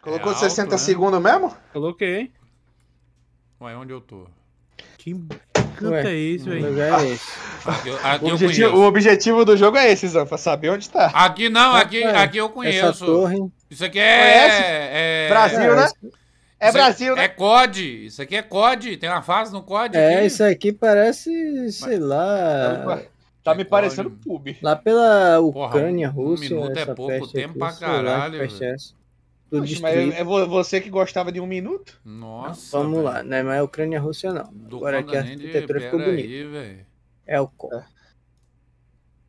Colocou é alto, 60 né? segundos mesmo? Coloquei. Ué, onde eu tô? Que canto Ué, é isso, velho? É ah, o, objetivo, o objetivo do jogo é esse, pra saber onde tá. Aqui não, aqui, aqui eu conheço. Torre... Isso aqui é, é. é... Brasil, né? É isso Brasil, é, né? É COD. Isso aqui é COD. Tem uma fase no COD. É, aqui. isso aqui parece, sei Mas... lá. Tá me tá é parecendo PUB. Lá pela Ucrânia, Porra, Rússia. Um minuto é pouco tempo aqui, pra caralho. Lá, do Poxa, distrito. É, é você que gostava de um minuto? Nossa. vamos lá, né? Mas é Ucrânia Rússia não. Do Agora aqui é a arquitetura ficou bonita. é o Cor. É.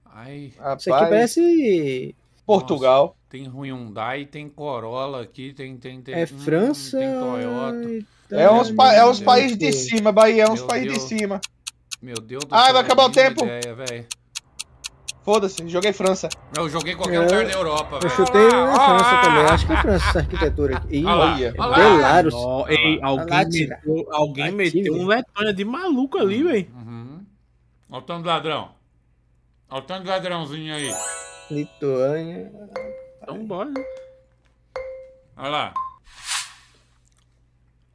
Ai. Rapaz. Isso aqui parece. Portugal. Nossa, tem Hyundai, tem Corolla aqui, tem. tem, tem é hum, França. Tem Toyota. é uns, pa é uns países de cima, Bahia, é uns países de cima. Meu Deus do céu. Ai, vai acabar o tempo. Ideia, Foda-se, joguei França. Eu joguei qualquer eu, é. lugar da Europa, eu velho. Eu chutei na França também. Acho que é França essa arquitetura aqui. Ih, olha. alguém meteu, um Letônia de maluco ali, uhum. velho. Uhum. Olha o tanto de ladrão. Olha o tanto de ladrãozinho aí. Lituânia. Então bora. Né? Olha lá.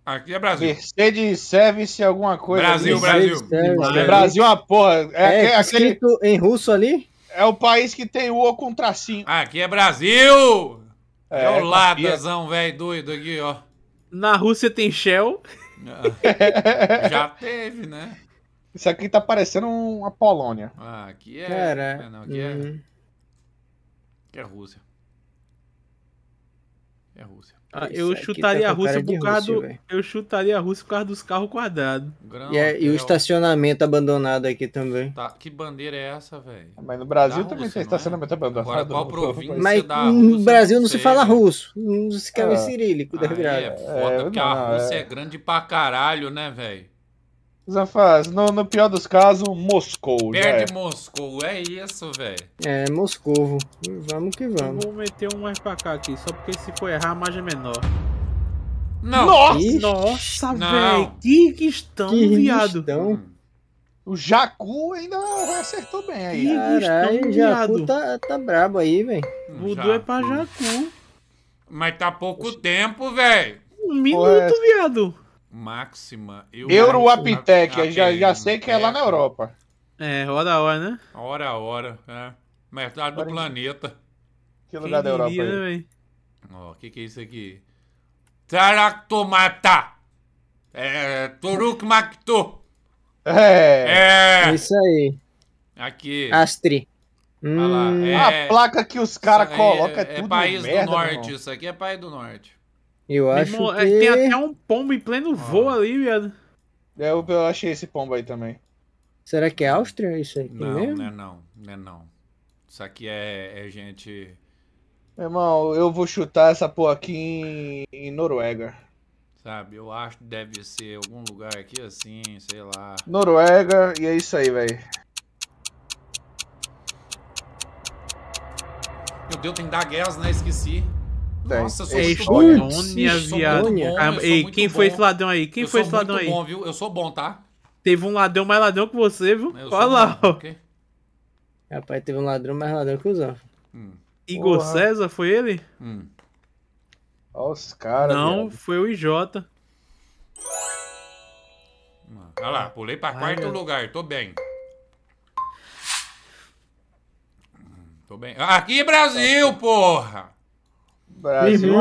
Aqui é Brasil. Mercedes serve-se alguma coisa. Brasil, Brasil. Brasil, Brasil é uma porra. É, é aquele... escrito em russo ali? É o país que tem o O com tracinho. Aqui é Brasil! É, é o é- ladazão, velho, doido aqui, ó. Na Rússia tem Shell. É. Já teve, né? Isso aqui tá parecendo uma Polônia. Ah, aqui é. Cara, é, não, aqui, uhum. é... aqui é Rússia. É Rússia. Ah, eu é, tá chutaria tá a Rússia por causa do, eu chutaria a Rússia por causa dos carros quadrados. E, é, e, o estacionamento abandonado aqui também. Tá, que bandeira é essa, velho? Ah, mas no Brasil da também Rússia, tem é? estacionamento é? abandonado. Agora, qual província Mas no Brasil não se fala russo, não se quer ver ah. cirílico, É foda, é, porque não, a Rússia é... é grande pra caralho, né, velho? Zafaz, no, no, pior dos casos, Moscou. Né? Perde é. Moscou, é isso, velho. É, Moscou. Vamos que vamos. Eu vou meter um mais pra cá aqui, só porque se for errar, a margem é menor. Não. Nossa, velho, nossa, velho. Kirguistão, viado. Questão. O Jacu ainda acertou bem aí. Caralho, o Jacu tá, tá brabo aí, velho. Mudou é pra Jacu. Mas tá pouco tempo, velho. Um minuto, viado máxima. Eu Euroapitec, eu já, já sei que é, é lá na Europa. É, hora a hora, né? Hora a hora, é. Metade do planeta. Que lugar Quem da diria, Europa aí? Né, ó, o que que é isso aqui? Taractomata! É, Torukmakto! É. é! É isso aí. Aqui. Astri. Hum. É, a placa que os caras colocam é, é tudo país merda, do norte, irmão. isso aqui é país do norte. Eu acho é, que... Tem até um pombo em pleno ah. voo ali, viado. É, eu, eu achei esse pombo aí também. Será que é Áustria isso aí? Não, mesmo? não é não, não é não. Isso aqui é, é gente... Meu irmão, eu vou chutar essa porra aqui em, em Noruega. Sabe, eu acho que deve ser algum lugar aqui assim, sei lá. Noruega, e é isso aí, velho. Meu Deus, tem Daguerras, né? Esqueci. Tem. Nossa, sou Ei, muito Estônia, viado. Ah, ei, quem foi esse ladrão aí? Quem eu foi esse ladrão aí? Eu sou bom, viu? Eu sou bom, tá? Teve um ladrão mais ladrão que você, viu? Olha lá, ó. Okay. Rapaz, teve um ladrão mais ladrão que o Zanfa. Hum. Igor César, foi ele? Hum. Olha os caras. Não, viado. foi o IJ. Olha lá, pulei pra Ai, quarto meu. lugar, tô bem. Tô bem. Aqui, Brasil, tá porra! Brasil, uhum.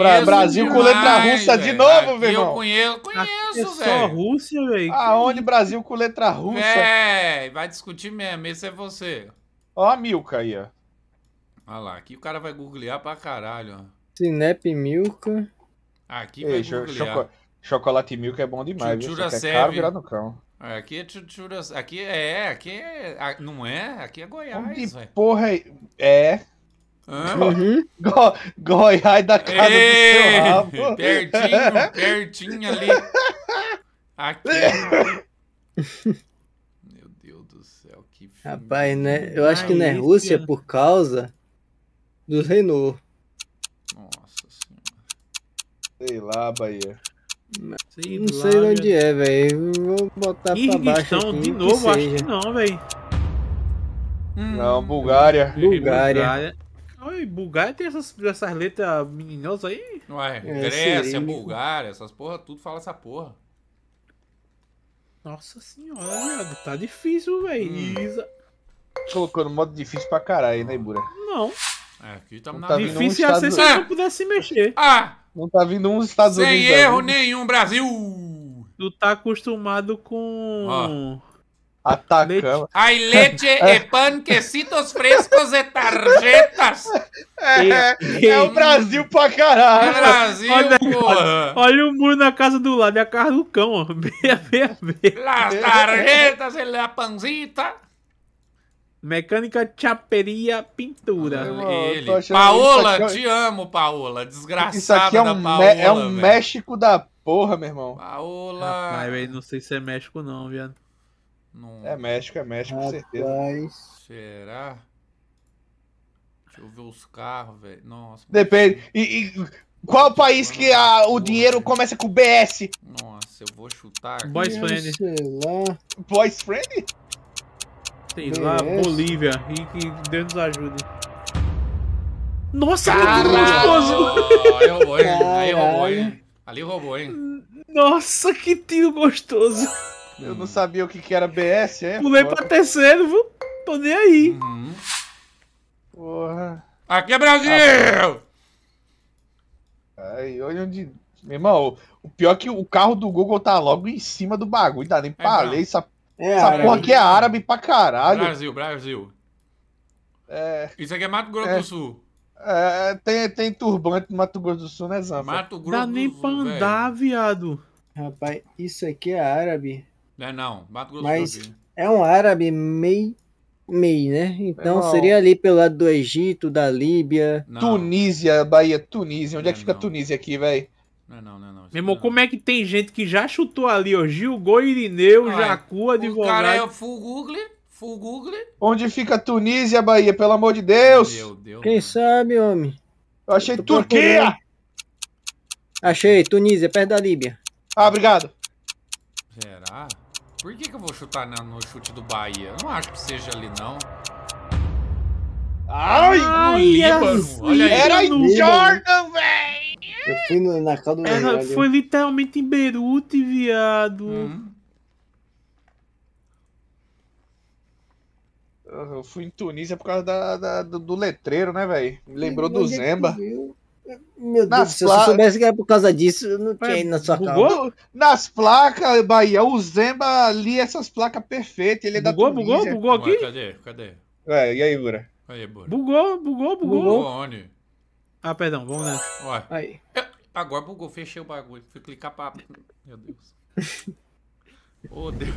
Ah, Brasil demais, com letra russa véio. de novo, velho. Eu conheço, conheço, velho. É só Rússia, velho. Aonde Brasil com letra russa? É, vai discutir mesmo, esse é você. Ó a Milka aí, ó. Olha lá, aqui o cara vai googlear pra caralho, ó. Sinep Milka. Aqui vai googlear. Choco chocolate Milka é bom demais, Chuchura viu? É caro virar no cão. É, aqui é Chuchura... Aqui é... Aqui é... Não é? Aqui é Goiás, velho. porra é... É... Ah. Uhum. Goiás da casa Ei, do seu rabo. Pertinho, pertinho ali. Aqui. Meu Deus do céu, que filme. Rapaz, né? Eu acho que não é Rússia né? por causa do Renault. Nossa senhora. Sei lá, Bahia. Sei não lá, sei onde é, velho. Vou botar Ih, pra baixo. Aqui, de novo, que acho que não, velho. Hum. não, Bulgária. Bulgária. Bulgária. Oi Bulgária tem essas, essas letras meninosas aí? Ué, é, Grécia, é, Bulgária, essas porra, tudo fala essa porra. Nossa senhora, tá difícil, velho. Hum. Colocou no modo difícil pra caralho, né, Ibura? Não. É, aqui tá, tá Difícil ia ser se eu não pudesse mexer. Ah! Não tá vindo uns Estados Sem Unidos. Sem tá erro nenhum, Brasil! Tu tá acostumado com. Atacando. Ai, leite, e quesitos frescos e tarjetas. É, é, é o Brasil pra caralho. É Brasil, olha, porra. Olha o muro na casa do lado, é a casa do cão, ó. Beia, beia, beia. Las tarjetas e é la panzita. Mecânica, chaperia, pintura. Ele. Paola, é... te amo, Paola. Desgraçada isso aqui é um Paola, É um véio. México da porra, meu irmão. Paola. Rapaz, véio, não sei se é México não, viado. Não... É México, é México, Rapaz. certeza. Será? Deixa eu ver os carros, velho. Nossa. Depende. E, e qual país que a, o dinheiro começa com BS? Nossa, eu vou chutar. Boys Friend. Boys Friend? Sei BS. lá, Bolívia. E que Deus nos ajude. Nossa, Caralho! gostoso! Aí hein? Aí Ali roubou, hein? Nossa, que tiro gostoso! Eu não sabia o que, que era BS, é? Pulei Porra. pra terceiro, viu? Tô nem aí. Uhum. Porra. Aqui é Brasil! Aí olha onde. Meu irmão, o pior é que o carro do Google tá logo em cima do bagulho, tá nem é, pra ler. Essa, é, essa porra aqui é árabe pra caralho. Brasil, Brasil. É... Isso aqui é Mato Grosso é... do Sul. É, tem, tem turbante no Mato Grosso do Sul, né, Zamba? Mato Grosso Dá do nem Sul, pra andar, véio. viado. Rapaz, isso aqui é árabe. É, não. Mato Grosso Mas do Sul. é um árabe meio. Meio, né? Então é seria ali pelo lado do Egito, da Líbia. Não. Tunísia, Bahia, Tunísia. Onde é, é que fica Tunísia aqui, velho? É não, não, é não, não. Meu irmão, como é que tem gente que já chutou ali, ó? Gil, Gol, Irineu, ah, Jacu, advogado. O cara é full Google, full Google. Onde fica Tunísia, Bahia, pelo amor de Deus. Meu Deus. Quem mano. sabe, homem? Eu achei Eu Turquia! Procurando. Achei, Tunísia, perto da Líbia. Ah, obrigado. Por que, que eu vou chutar na, no chute do Bahia? Eu não acho que seja ali, não. Ai, Ai Líbano! É assim. Olha aí. Era em Jordan, velho! Eu fui na, na casa do Era, velho. Foi literalmente em Beirute, viado. Uhum. Eu fui em Tunísia por causa da, da do, do letreiro, né, velho? Me lembrou do é Zemba. Viu? Meu Nas Deus, se você eu soubesse que era por causa disso, eu não tinha é, ido na sua bugou? calma. Nas placas, Bahia, o Zemba ali essas placas perfeitas. Ele é bugou, da bugou, bugou, aqui? Ué, cadê? Cadê? Ué, e aí, Bura? Aí, Bura. Bugou, bugou, bugou. Bugou onde? Ah, perdão, vamos nessa. Ué. Aí. É, agora bugou, fechei o bagulho. Fui clicar pra. Meu Deus. Ô, oh, Deus.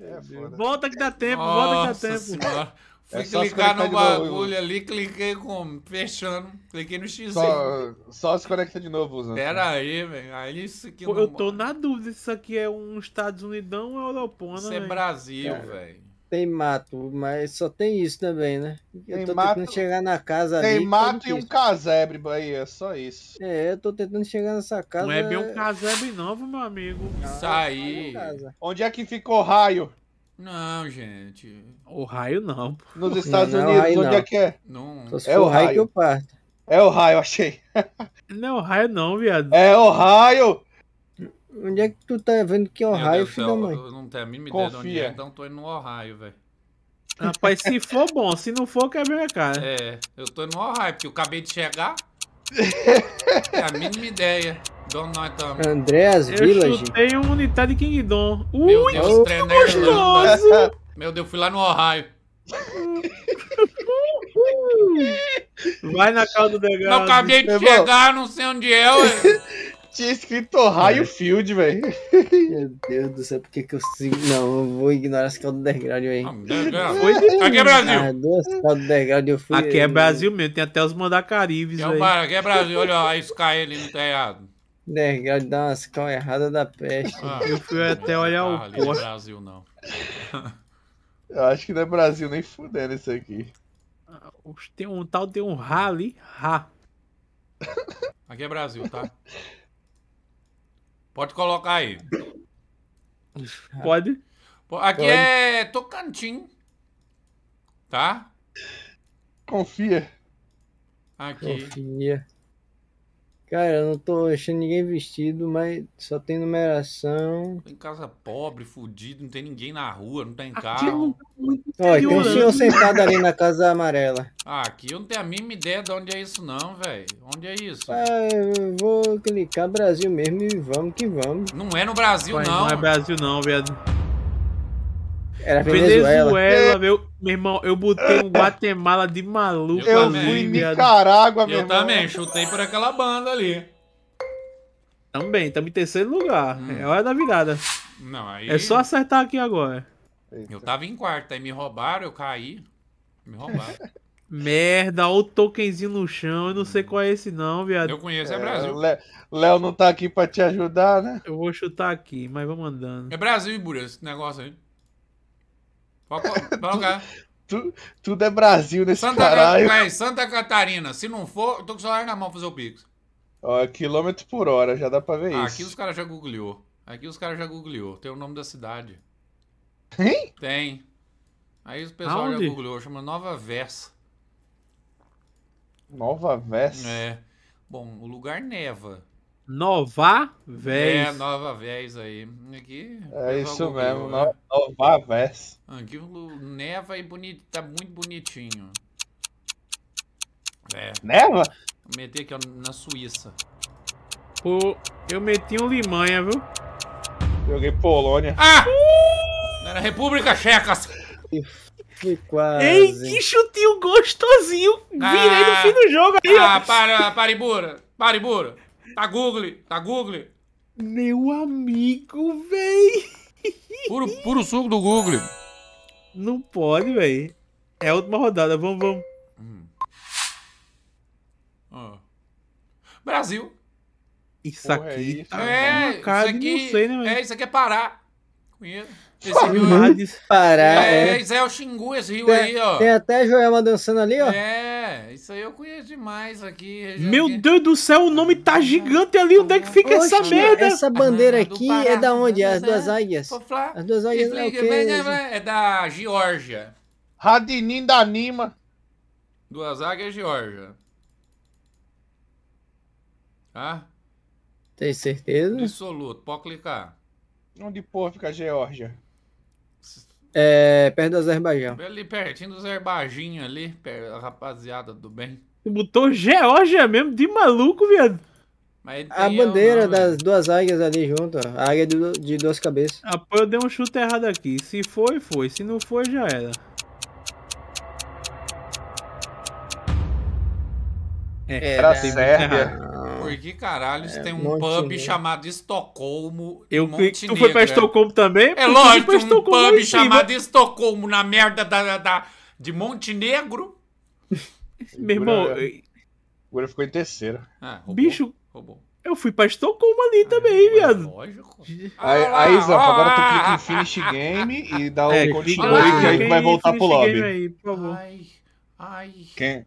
É, volta que dá tempo, Nossa volta que dá tempo. Senhora. Fui é clicar no bagulho novo, ali, cliquei com. fechando. Cliquei no X. Só, só se conecta de novo, Zan. Pera aí, velho. Aí isso aqui. Pô, não... eu tô na dúvida se isso aqui é um Estados Unidos ou é Europona. Isso véio. é Brasil, é. velho. Tem mato, mas só tem isso também, né? Eu tem tô mato, tentando chegar na casa tem ali. Tem mato e um é? casebre, Bahia, é só isso. É, eu tô tentando chegar nessa casa. Não é bem um casebre novo, meu amigo. Isso aí. Onde é que ficou raio? Não, gente. O raio não. Pô. Nos Estados não, é Unidos, é não onde não. é que é? Não. É o raio que eu parto. É o raio, achei. não é o raio não, viado. É o raio. Onde é que tu tá vendo que é o raio, filho da mãe? Eu não tenho a mínima Confia. ideia de onde é, então tô indo no Ohio, velho. Rapaz, se for bom, se não for, quebra minha cara. É, eu tô no Ohio, porque eu acabei de chegar. é a mínima ideia. Andréas Village. Eu chutei uma unidade Kingdon. Meu Ui, Deus, treinei gostoso! Meu Deus, fui lá no Ohio. Vai na casa do Degão. Eu acabei de chegar, não sei onde é. Ué. Tinha escrito Ohio é. Field, velho. Meu Deus do céu, por que que eu... Não, eu vou ignorar as do underground velho. Ah, aqui é Brasil. Ah, duas underground eu fui... Aqui é Brasil mesmo, tem até os mandacarives velho. Aqui é Brasil, olha a Sky não no telhado. Legal de dar umas cal errada da peste. Ah, eu fui até olhar tá o ali posto. Brasil, não. Eu acho que não é Brasil nem fudendo isso aqui. Ah, tem um tal de um Rá ali. Rá. Aqui é Brasil, tá? Pode colocar aí. Pode? Aqui Pode. é Tocantins, Tá? Confia. Aqui. Confia. Cara, eu não tô achando ninguém vestido, mas só tem numeração. Tem casa pobre, fudido, não tem ninguém na rua, não tem aqui carro. É Olha, tem um né? sentado ali na casa amarela. Ah, aqui eu não tenho a mínima ideia de onde é isso não, velho. Onde é isso? Ah, eu vou clicar Brasil mesmo e vamos que vamos. Não é no Brasil Pai, não. Não é Brasil não, velho. Era Venezuela. Venezuela é. meu, meu irmão, eu botei um Guatemala de maluco. Eu fui Nicarágua, meu Eu irmão. também, chutei por aquela banda ali. Também, estamos em terceiro lugar. Hum. É hora da virada. Não, aí... É só acertar aqui agora. Eita. Eu tava em quarto, aí me roubaram, eu caí. Me roubaram. Merda, outro o tokenzinho no chão, eu não sei qual é esse não, viado. Eu conheço, é, é Brasil. Léo não tá aqui pra te ajudar, né? Eu vou chutar aqui, mas vamos andando. É Brasil e Bura, esse negócio aí tudo, é Brasil nesse Santa caralho. Santa Catarina, se não for, eu tô com o celular na mão pra fazer o Pix. Ó, quilômetro por hora, já dá pra ver ah, isso. Aqui os caras já googleou. Aqui os caras já googleou. Tem o nome da cidade. Tem? Tem. Aí o pessoal Aonde? já googleou, chama Nova Versa. Nova Versa? É. Bom, o lugar neva. Nova é, Vez. É, Nova Vez aí. Aqui, é isso mesmo, no, Nova Vez. Ah, aqui neva e bonito, tá muito bonitinho. É. Neva? Vou meter aqui ó, na Suíça. Pô, eu meti um Limanha, viu? Joguei Polônia. Ah! Uh! Era República Checa. Fui quase. Ei, que chutinho gostosinho. Virei ah, no fim do jogo aí, ah, ó. Ah, para, Paribura. Paribura. Tá Google, tá Google. Meu amigo, véi. Puro, puro suco do Google. Não pode, véi. É a última rodada, vamos, vamos. Hum. Ah. Brasil. Isso Porra, é aqui tá é, tá isso. isso aqui, não sei, né, véi? É, isso aqui é Pará. Conheço. Esse rio É, é, isso é, é o Xingu, esse rio tem, aí, ó. Tem até Joelma dançando ali, ó. É, isso aí eu conheço demais aqui. Meu aqui. Deus do céu, o nome tá gigante ali. Onde é que fica Oxe, essa merda? Essa bandeira ah, aqui é da onde? Né? Né? As duas águias. As duas águias é, né? é da Geórgia. Radinin da Nima. Duas águias, é Geórgia. Tá? Tem certeza? Absoluto, pode clicar. Onde porra fica a Geórgia? É, perto do Azerbaijão. Ali pertinho do Azerbaijão ali, rapaziada do bem. botou Geórgia mesmo, de maluco, viado. a bandeira das duas águias ali junto, ó. A águia de, de duas cabeças. Ah, eu dei um chute errado aqui. Se foi, foi. Se não foi, já era. É, é, pra é, Sérvia. Por que caralhos é, tem um Montenegro. pub chamado Estocolmo? Eu Montenegro. Tu foi pra é. Estocolmo também? É lógico, um Estocolmo pub chamado Estocolmo na merda da, da, da de Montenegro. Meu irmão. Agora ficou em terceira. Ah, roubou, Bicho, roubou. eu fui pra Estocolmo ali ah, também, viado. Lógico. Aí, ah, aí agora tu clica ah, em finish ah, game e dá o é, continue, que aí vai voltar pro lobby. Aí, por favor. Ai, ai. Quem?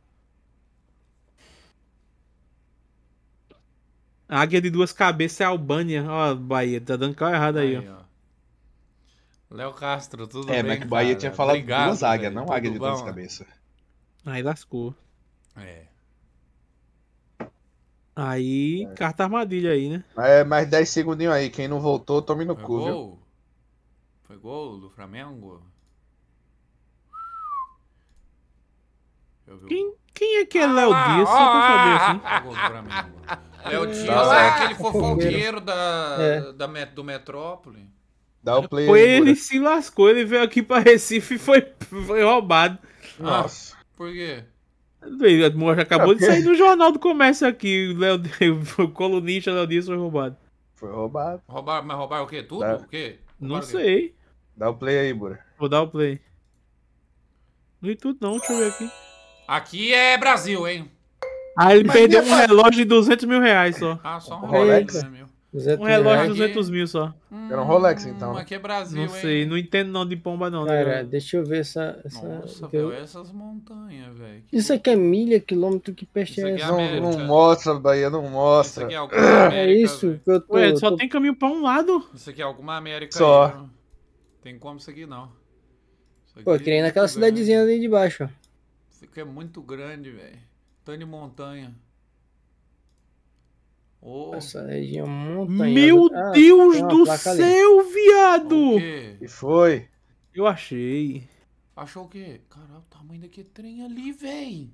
Águia de duas cabeças é Albânia. Ó, Bahia, tá dando cal errado aí, aí ó. ó. Léo Castro, tudo é, bem? É, mas que Bahia cara? tinha falado Obrigado, duas águias, não águia de bom? duas né? cabeças. Aí lascou. É. Aí, é. carta armadilha aí, né? É, mais 10 segundinhos aí. Quem não voltou, tome no Foi cu, gol? viu? Foi gol do Flamengo? Quem, quem é que é ah, Léo Dias? Só pra saber, assim. Foi gol do Flamengo. Né? Léo Dias é aquele fofoqueiro da, é. da, do Metrópole. Dá o play. Foi ele se lascou, ele veio aqui pra Recife e foi, foi roubado. Ah, Nossa. Ah, por quê? acabou ah, de sair do Jornal do Comércio aqui. Léo, o colunista Léo Dias foi roubado. Foi roubado. Roubar, mas roubar o quê? Tudo? Dá. O quê? Roubaram não sei. Quê? Dá o play aí, Bura. Vou dar o play. No é tudo não, deixa eu ver aqui. Aqui é Brasil, hein? Aí ele Mas perdeu um relógio de 200 mil reais só. Ah, só um Rolex? Rolex. Né, um relógio de 200 mil só. Hum, Era um Rolex, hum, então. Né? Aqui é Brasil, Não sei, hein? não entendo não de pomba, não. Né, Cara, né? deixa eu ver essa... essa Nossa, eu... essas montanhas, velho. Isso aqui é milha, quilômetro, que peste é, é essa? Não, não, mostra, Bahia, não mostra. Isso aqui é, é América, é isso que eu tô... Ué, só tô... tem caminho pra um lado. Isso aqui é alguma América Só. Aí, tem como isso aqui, não. Isso aqui Pô, eu queria é naquela cidadezinha ali de baixo, ó. Isso aqui é muito grande, velho. Tony Montanha. Oh. Essa região montanha. Meu ah, Deus do céu, ali. viado! O quê? foi? Eu achei. Achou o quê? Caralho, o tamanho daquele trem ali, véi.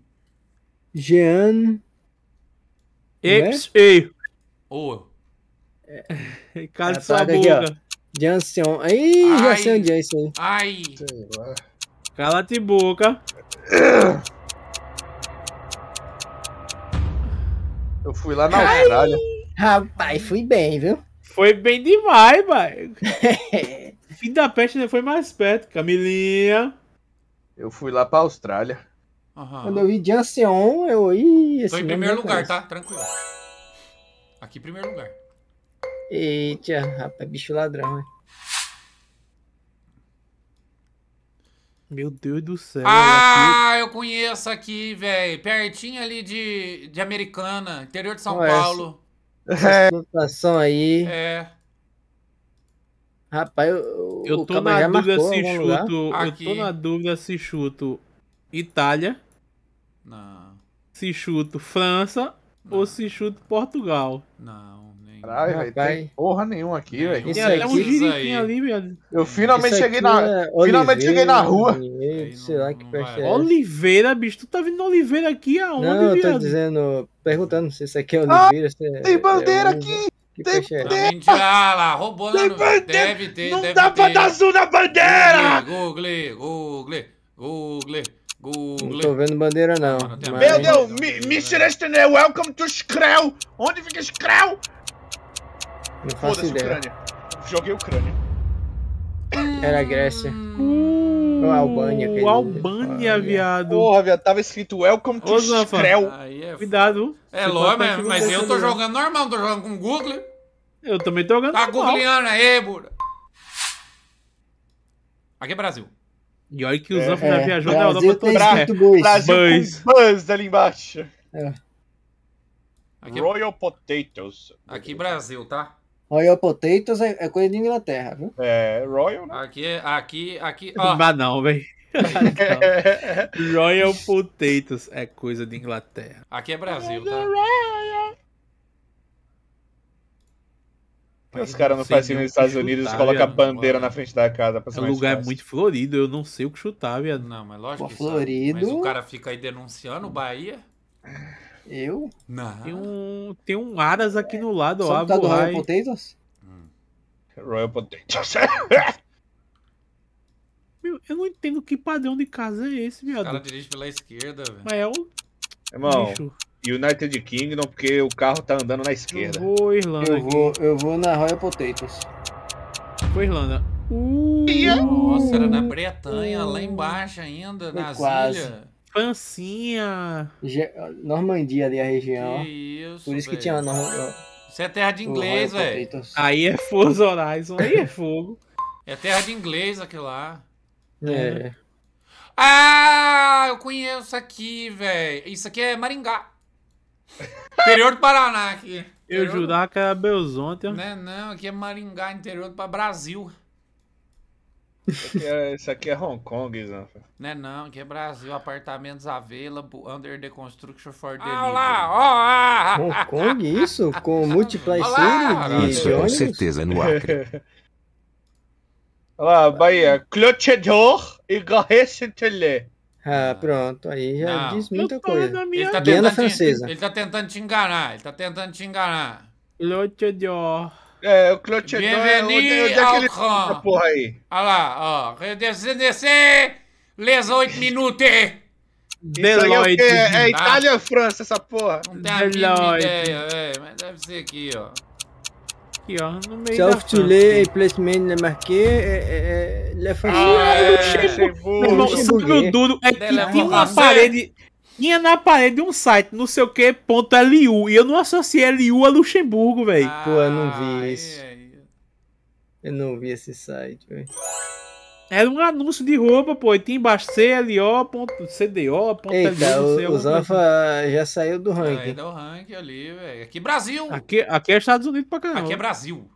Jean. Ex. Né? Ei. Ô. É. Cara, sua boca. Jansion. Aí, Jansion, Jansion. Ai. Cala-te boca. Eu fui lá na Ai, Austrália. Rapaz, fui bem, viu? Foi bem demais, pai. Fim da peste ainda foi mais perto. Camilinha. Eu fui lá pra Austrália. Aham. Quando eu vi Janseon, eu. ia. Tô em primeiro lugar, tá? Tranquilo. Aqui, primeiro lugar. Eita, rapaz, bicho ladrão, hein? Meu Deus do céu. Ah, eu conheço aqui, velho. Pertinho ali de, de Americana, interior de São Olha, Paulo. Essa situação aí. É. Rapaz, eu, eu tô na dúvida se chuto. Eu tô na dúvida se chuto Itália. Não. Se chuto França não. ou se chuto Portugal. Não. Caralho, velho. Tem porra nenhuma aqui, é, velho. Isso aqui, é um jiriquinho ali, velho. Eu finalmente cheguei na. É finalmente cheguei na rua. Oliveira, sei lá que peste é. Oliveira, bicho. Tu tá vindo Oliveira aqui aonde, Não, eu tô viado? dizendo. Perguntando se isso aqui é ah, Oliveira. Ah, tem é bandeira aqui! Que tem bandeira! Ah, lá, roubou Deve ter, Não deve dá ter. pra dar azul na bandeira! Google, Google, Google. Google. Não tô vendo bandeira, não. não, mas... Meu Deus, Mr. Estner, welcome to Screll! Onde fica Screll? Não faço ideia. Ucrânia. Joguei Ucrânia. Era a Grécia. Uh, Ou a Albânia. Querido. Albânia, viado. Porra, viado, tava escrito Welcome to Skrell. É Cuidado. É lógico, mas, mas eu tô jogando normal, não tô jogando com o Google. Eu também tô jogando tá normal. Tá googleando aí, Buda. Aqui é Brasil. E olha que o é, Zanf é, já viajou Brasil na Europa toda. Bra Brasil Buzz. Buzz ali embaixo. É. Aqui, é Royal Potatoes. Aqui é Brasil, tá? Royal Potatoes é, é coisa de Inglaterra, viu? É, Royal. Né? Aqui, aqui, aqui. Ó. não, velho. Royal Potatoes é coisa de Inglaterra. Aqui é Brasil, tá? Os caras não fazem nos Estados chutar, Unidos, coloca a bandeira mano. na frente da casa. O é lugar fácil. é muito florido, eu não sei o que chutar, viado. Não, mas lógico Pô, que florido. Sabe, mas o cara fica aí denunciando o Bahia. Eu? Não. Tem um, tem um Aras aqui no lado, ó. Você Tá do Royal Potatoes? Hum. Royal Potatoes. Meu, eu não entendo que padrão de casa é esse, viado. O cara dirige pela esquerda, velho. Mas é o. Irmão, Bicho. United Kingdom, porque o carro tá andando na esquerda. Eu vou, Irlanda. Eu vou, eu vou na Royal Potatoes. Foi, Irlanda. Uh, Nossa, era na Bretanha, uh, lá embaixo ainda, na quase. ilhas pancinha. Normandia ali a região. Que isso, Por isso véio. que tinha Normandia. Isso é terra de inglês, velho. Então. Aí é Forza Horizon, aí é fogo. É terra de inglês aquilo lá. É. é. Ah, eu conheço aqui, velho. Isso aqui é Maringá. interior do Paraná aqui. Eu interior jurava que era Belzonte. Não, é, não, aqui é Maringá, interior do Brasil. Isso aqui é, isso aqui é Hong Kong, Zanfa. Não é não, aqui é Brasil, apartamentos à vela, under the construction for ah, delivery. Ah, lá, ó, ah, ah Hong ah, Kong, isso? Com multiply series Isso, com certeza é no Acre. Olha lá, Bahia, Clochedor e Garrecentele. Ah, pronto, aí já não. diz muita coisa. Ele tá, francesa. ele tá tentando te enganar, ele tá tentando te enganar. Clochedor. É, o Clotier. Bienvenue é, ao Olha lá, ó. Redescendez les 8 minutos. Deloitte. É, é Itália ou França essa porra? Não tenho ideia, velho. É, mas deve ser aqui, ó. Aqui, ó. No meio Sauf da Tulé e Placement Marqué. É, é, Le Francais. Ah, é, Luxemburgo. Meu irmão, é duro? É que tem uma parede tinha na parede um site, não sei o que, ponto LU. E eu não associei LU a Luxemburgo, velho. Ah, Pô, eu não vi ah, isso. É, é. Eu não vi esse site, velho. Era um anúncio de roupa, pô. E tinha embaixo ponto Eita, LU, o, o Zanfa coisa. Assim. já saiu do ranking. Saiu do ranking ali, velho. Aqui Brasil! Aqui, aqui é Estados Unidos pra caramba. Aqui é Brasil.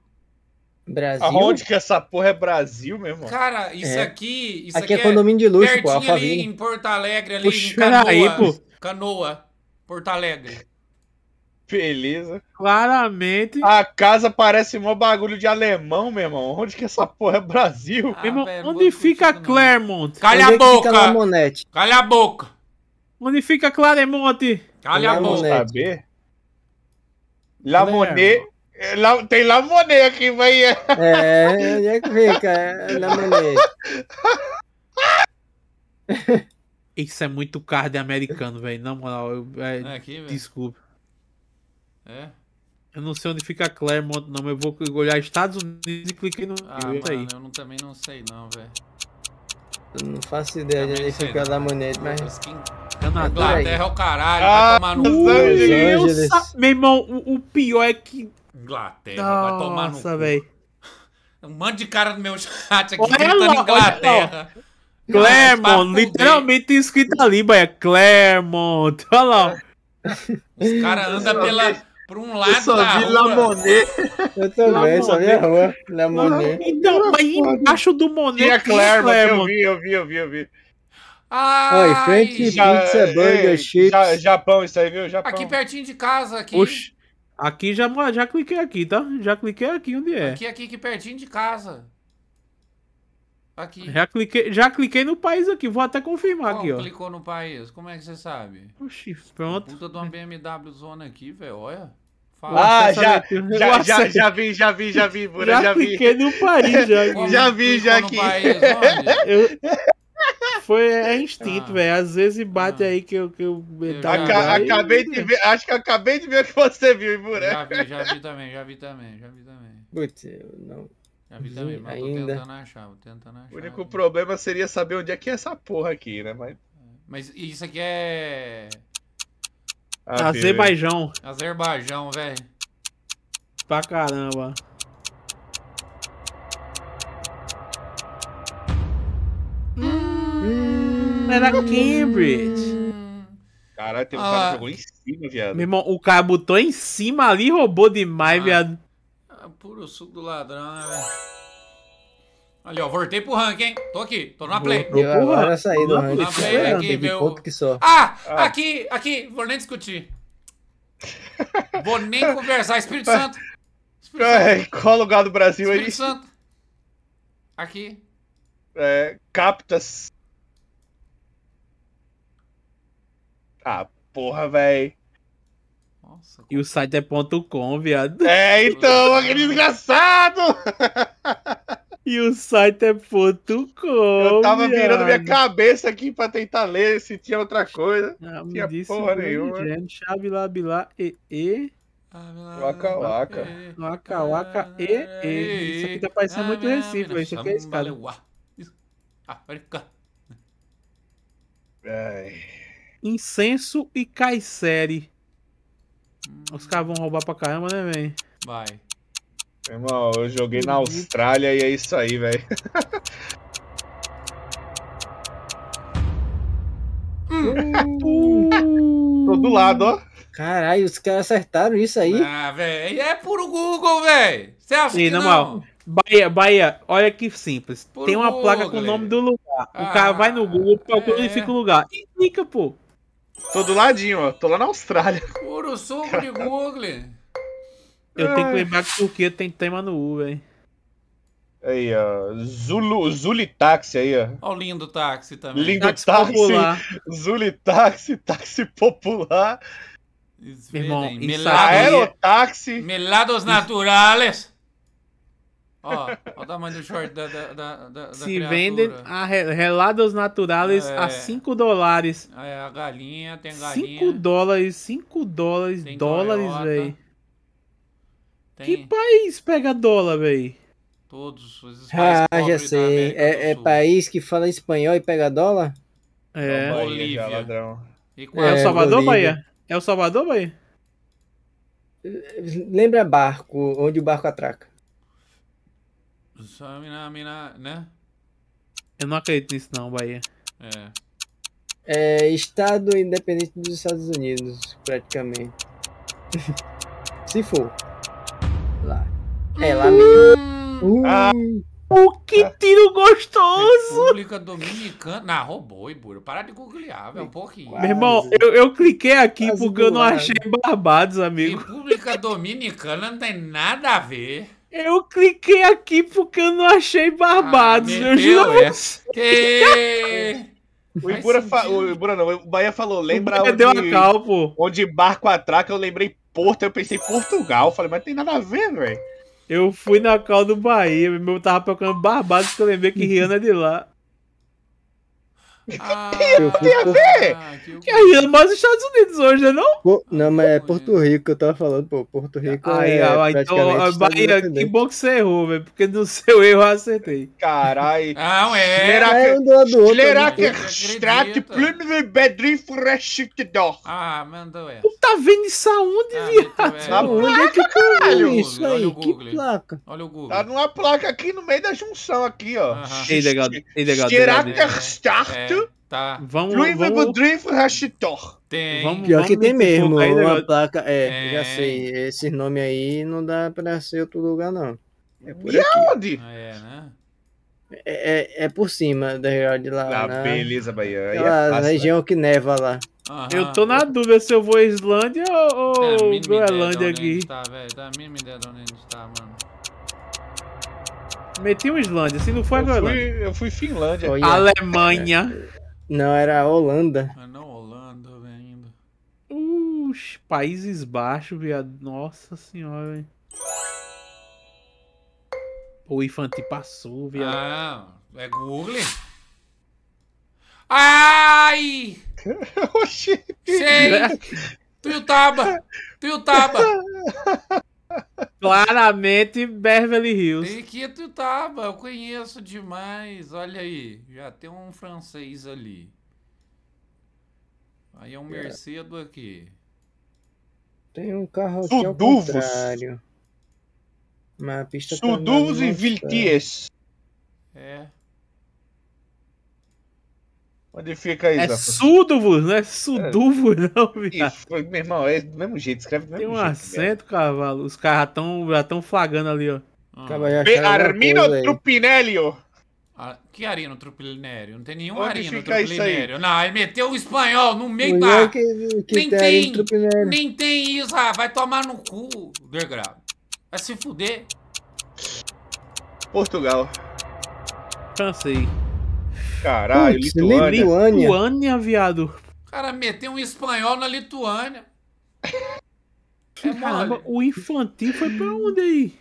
Brasil? Aonde que essa porra é Brasil, meu irmão? Cara, isso é. aqui. Isso aqui, é aqui é, condomínio de luxo, pertinho pô. ali em Porto Alegre, ali Puxa, em Canoa. Aí, pô. Canoa, Porto Alegre. Beleza. Claramente. A casa parece mó bagulho de alemão, meu irmão. Onde que essa porra é Brasil? Ah, irmão, onde fica Claremont? Calha a é boca. Calha a boca. Onde fica Claremont? Calha a boca. Lamonet. Eh, la, tem Lamonê aqui em eh, Bahia. É, onde é que fica? Eh, Lamonê. Isso é muito card americano, velho. Na moral, eu, é, é aqui, desculpa. É? Eu não sei onde fica Claremont, não. Eu vou olhar Estados Unidos e cliquei no. Ah, mano, aí. eu não, também não sei, não, velho. Eu não faço ideia de onde fica Lamonê, mas. Quem... Canadá. Inglaterra é o caralho, ah, vai tomar no cu. Meu irmão, o, o pior é que Inglaterra, Nossa, vai tomar no véi. Um monte de cara no meu chat aqui olha gritando lá, Inglaterra. Clermont, literalmente escrito ali, Bahia. É Clermont, olha lá. Os caras andam pela por um lado eu só de vi rua. Lamonet. Eu também, só vi a rua. Lamonet. Então, mas embaixo do Monet. E a Clermont, eu vi, eu vi, eu vi, eu vi. Ai, Oi, frente pizza, burger, chips. Japão, isso aí, viu? Japão. Aqui pertinho de casa, aqui. Oxi. Aqui já, já cliquei aqui, tá? Já cliquei aqui onde é. Aqui, aqui, que pertinho de casa. Aqui. Já cliquei, já cliquei no país aqui, vou até confirmar aqui, ó. Clicou no país, como é que você sabe? Oxi, pronto. Puta de uma BMW zona aqui, velho, olha. Fala, ah, já, já, já, já, vi, já vi, já vi, Bura, já, já vi. no Paris já. já vi, já aqui. País, eu, foi, é instinto, ah, velho. Às vezes bate ah, aí que eu. Que eu, tá acabei de ver, acho que acabei de ver o que você viu, Imuré. Já vi, já vi também, já vi também, já vi também. Putz, não. Já vi também, mas ainda. tô tentando achar, tentando achar. O único problema seria saber onde é que é essa porra aqui, né? Mas, é, mas isso aqui é. Ah, Azerbaijão. Azerbaijão, velho. Pra caramba. menina era Cambridge. Hum. Caralho, tem um ah, cara que jogou em cima, viado. Meu irmão, o cara botou em cima ali, e roubou demais, ah, viado. Ah, puro suco do ladrão, né, velho? Ali, ó, voltei pro rank, hein? Tô aqui, tô na play. Voltou pro ranking. saí do Tô Na play é, aqui, meu... que só. Ah, ah, aqui, aqui, vou nem discutir. vou nem conversar, Espírito Santo. Espírito é, Santo. qual lugar do Brasil Espírito aí? É Espírito Santo. Aqui. É, Captas. Ah, porra, velho. Nossa, e o site é .com, viado. É, então, aquele desgraçado! E o site é ponto .com. Eu tava viado. virando minha cabeça aqui pra tentar ler se tinha outra coisa. Não, não tinha disse porra nenhuma. Chave lá, bilá, e, e. Waka Waka. Waka Waka, e, e. Isso aqui tá parecendo muito Recife, isso aqui é escada. Ai incenso e caissere. Hum. Os caras vão roubar pra caramba, né, velho? Vai. Irmão, eu joguei na Austrália e é isso aí, velho. Hum. Tô do lado, ó. Caralho, os caras acertaram isso aí. Ah, velho, é puro Google, velho. Você acha Sim, que não? não? Bahia, Bahia, olha que simples. Puro Tem uma Google, placa com o nome do lugar. Ah, o cara ah, vai no Google, procura é. e fica o lugar. E fica, pô. Tô do ladinho, ó. Tô lá na Austrália. Puro suco de Google. Eu tenho que lembrar que Turquia tem tema no U, véi. Aí, ó. Zulu, Zuli Táxi aí, ó. Olha o lindo táxi também. Lindo táxi, táxi popular. Zuli Táxi, táxi popular. irmão, aerotáxi. Melados naturales. Ó, ó o tamanho do short da, da, da, da Se criatura. vendem a relados naturais é, a 5 dólares. É, a galinha, tem galinha. 5 dólares, 5 dólares, tem dólares, velho. Que país pega dólar, velho? Todos os países Ah, já sei. É, é país que fala espanhol e pega dólar? É. é Bolívia. É, o é, Salvador, Bolívia. Bahia? É o Salvador, Bahia? Lembra barco, onde o barco atraca. Só mina, mina, né? Eu não acredito nisso não, Bahia. É. É Estado independente dos Estados Unidos, praticamente. Se for. Lá. É lá mesmo. Hum. Uh. Ah. O que ah. tiro gostoso! República Dominicana. Na, roubou, Iburo. Para de googlear, velho. Um pouquinho. Meu irmão, eu, eu cliquei aqui Quase porque eu não achei barbados, amigo. República Dominicana não tem nada a ver. Eu cliquei aqui porque eu não achei Barbados. Ah, eu juro. É. Que... O Ibura, fa... o Ibura não, o Bahia falou, lembra onde... Deu a cal, pô. onde barco atraca, eu lembrei Porto, eu pensei Portugal, falei, mas tem nada a ver, velho. Eu fui na cal do Bahia, meu tava procurando Barbados, que eu lembrei que Rihanna é de lá. Ah, que tem a ver? Ah, que, que é mais Estados Unidos hoje, né? Não? É Por... Não, mas é Porto Rico, que eu tava falando, pô. Porto Rico aí, é. Aí, então, Bahia, que bom que você errou, velho. Porque do seu erro eu acertei. Caralho. Ah, é. É um do lado do outro. Lerackerstrat, né? Plumve Bedrin Forestidor. Ah, mandou essa. Tu tá vendo isso aonde, ah, viado? Aonde então é. é que tá caralho? Isso aí, que placa. Olha o Google. Tá numa placa aqui no meio da junção, aqui, ó. Ei, legal. Ei, legal. Lerackerstrat. É. Tá. Vamos, Louisville vamos... Tem. Vamos, Pior vamos que tem mesmo. Aí, uma placa. É, é, já sei. Esse nome aí não dá pra ser outro lugar, não. É por e aqui. aonde? Ah, é, né? É, é, é, por cima da de lá. Ah, na, né? beleza, Bahia. É a né? região que neva lá. Aham. Eu tô na dúvida se eu vou Islândia ou, ou Goiânia aqui. Tá, velho. Tá, mínima ideia de onde a gente tá, mano. Meti um Islândia, se assim, não foi eu agora. Fui, eu fui Finlândia. Oh, yeah. Alemanha. Não, era Holanda. não, Holanda, ainda. Os Países Baixos, viado. Nossa senhora, velho. O Infante passou, viado. Ah, é Google? Ai! Oxi! Sei! Tuiutaba! Tuiutaba! Claramente Beverly Hills. que tu tava, eu conheço demais. Olha aí, já tem um francês ali. Aí é um é. Mercedo aqui. Tem um carro aqui Suduvos. ao contrário. pista tá Suduvos e Viltiers. É. Onde fica aí, É Suduvos, não é Suduvos, é. não, viado. Foi, meu irmão, é do mesmo jeito, escreve do mesmo Tem um jeito. Tem um acento, cavalo. Os caras tão, já estão flagrando ali, ó. Ah. Armino Trupinelio. Ah, que Arino Trupinério? Não tem nenhum Onde Arino Não, ele meteu o espanhol no meio da. Que, que nem, tem, nem tem isso, ah, vai tomar no cu, Vergrado. Vai se fuder. Portugal. Francês. Caralho, Putz, Lituânia. Lituânia. Lituânia, viado. Cara, meteu um espanhol na Lituânia. É Caramba, o infantil foi pra onde aí?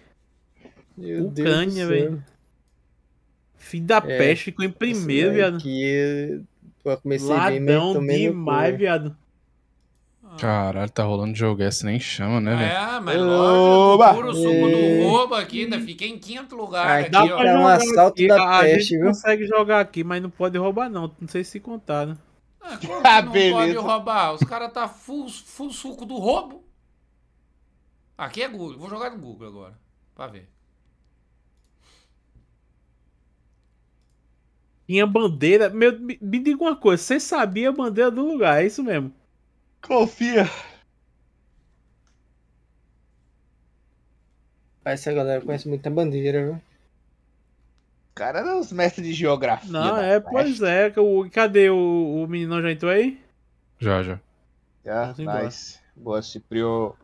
Meu Ucrânia, velho. Filho da é, peste ficou em primeiro, viado. É que eu comecei Ladão bem, mas demais, viado. Caralho, tá rolando jogo essa, nem chama, né, velho? É, mas lógico, puro suco do roubo aqui, ainda fiquei em quinto lugar Ai, aqui, dá ó. É um assalto aqui, da a gente viu? consegue jogar aqui, mas não pode roubar não, não sei se contar, né? Ah, como ah, não beleza. pode roubar? Os caras tá full, full suco do roubo. Aqui é Google, vou jogar no Google agora, pra ver. Tinha bandeira, meu, me, me diga uma coisa, você sabia a bandeira do lugar, é isso mesmo? Confia. Essa galera conhece muita bandeira, viu? Cara, não os é mestres de geografia. Não, né, é, festa. pois é. O, cadê o, o menino já entrou aí? Já, já. Já, yeah, nice. Boa, Ciprio.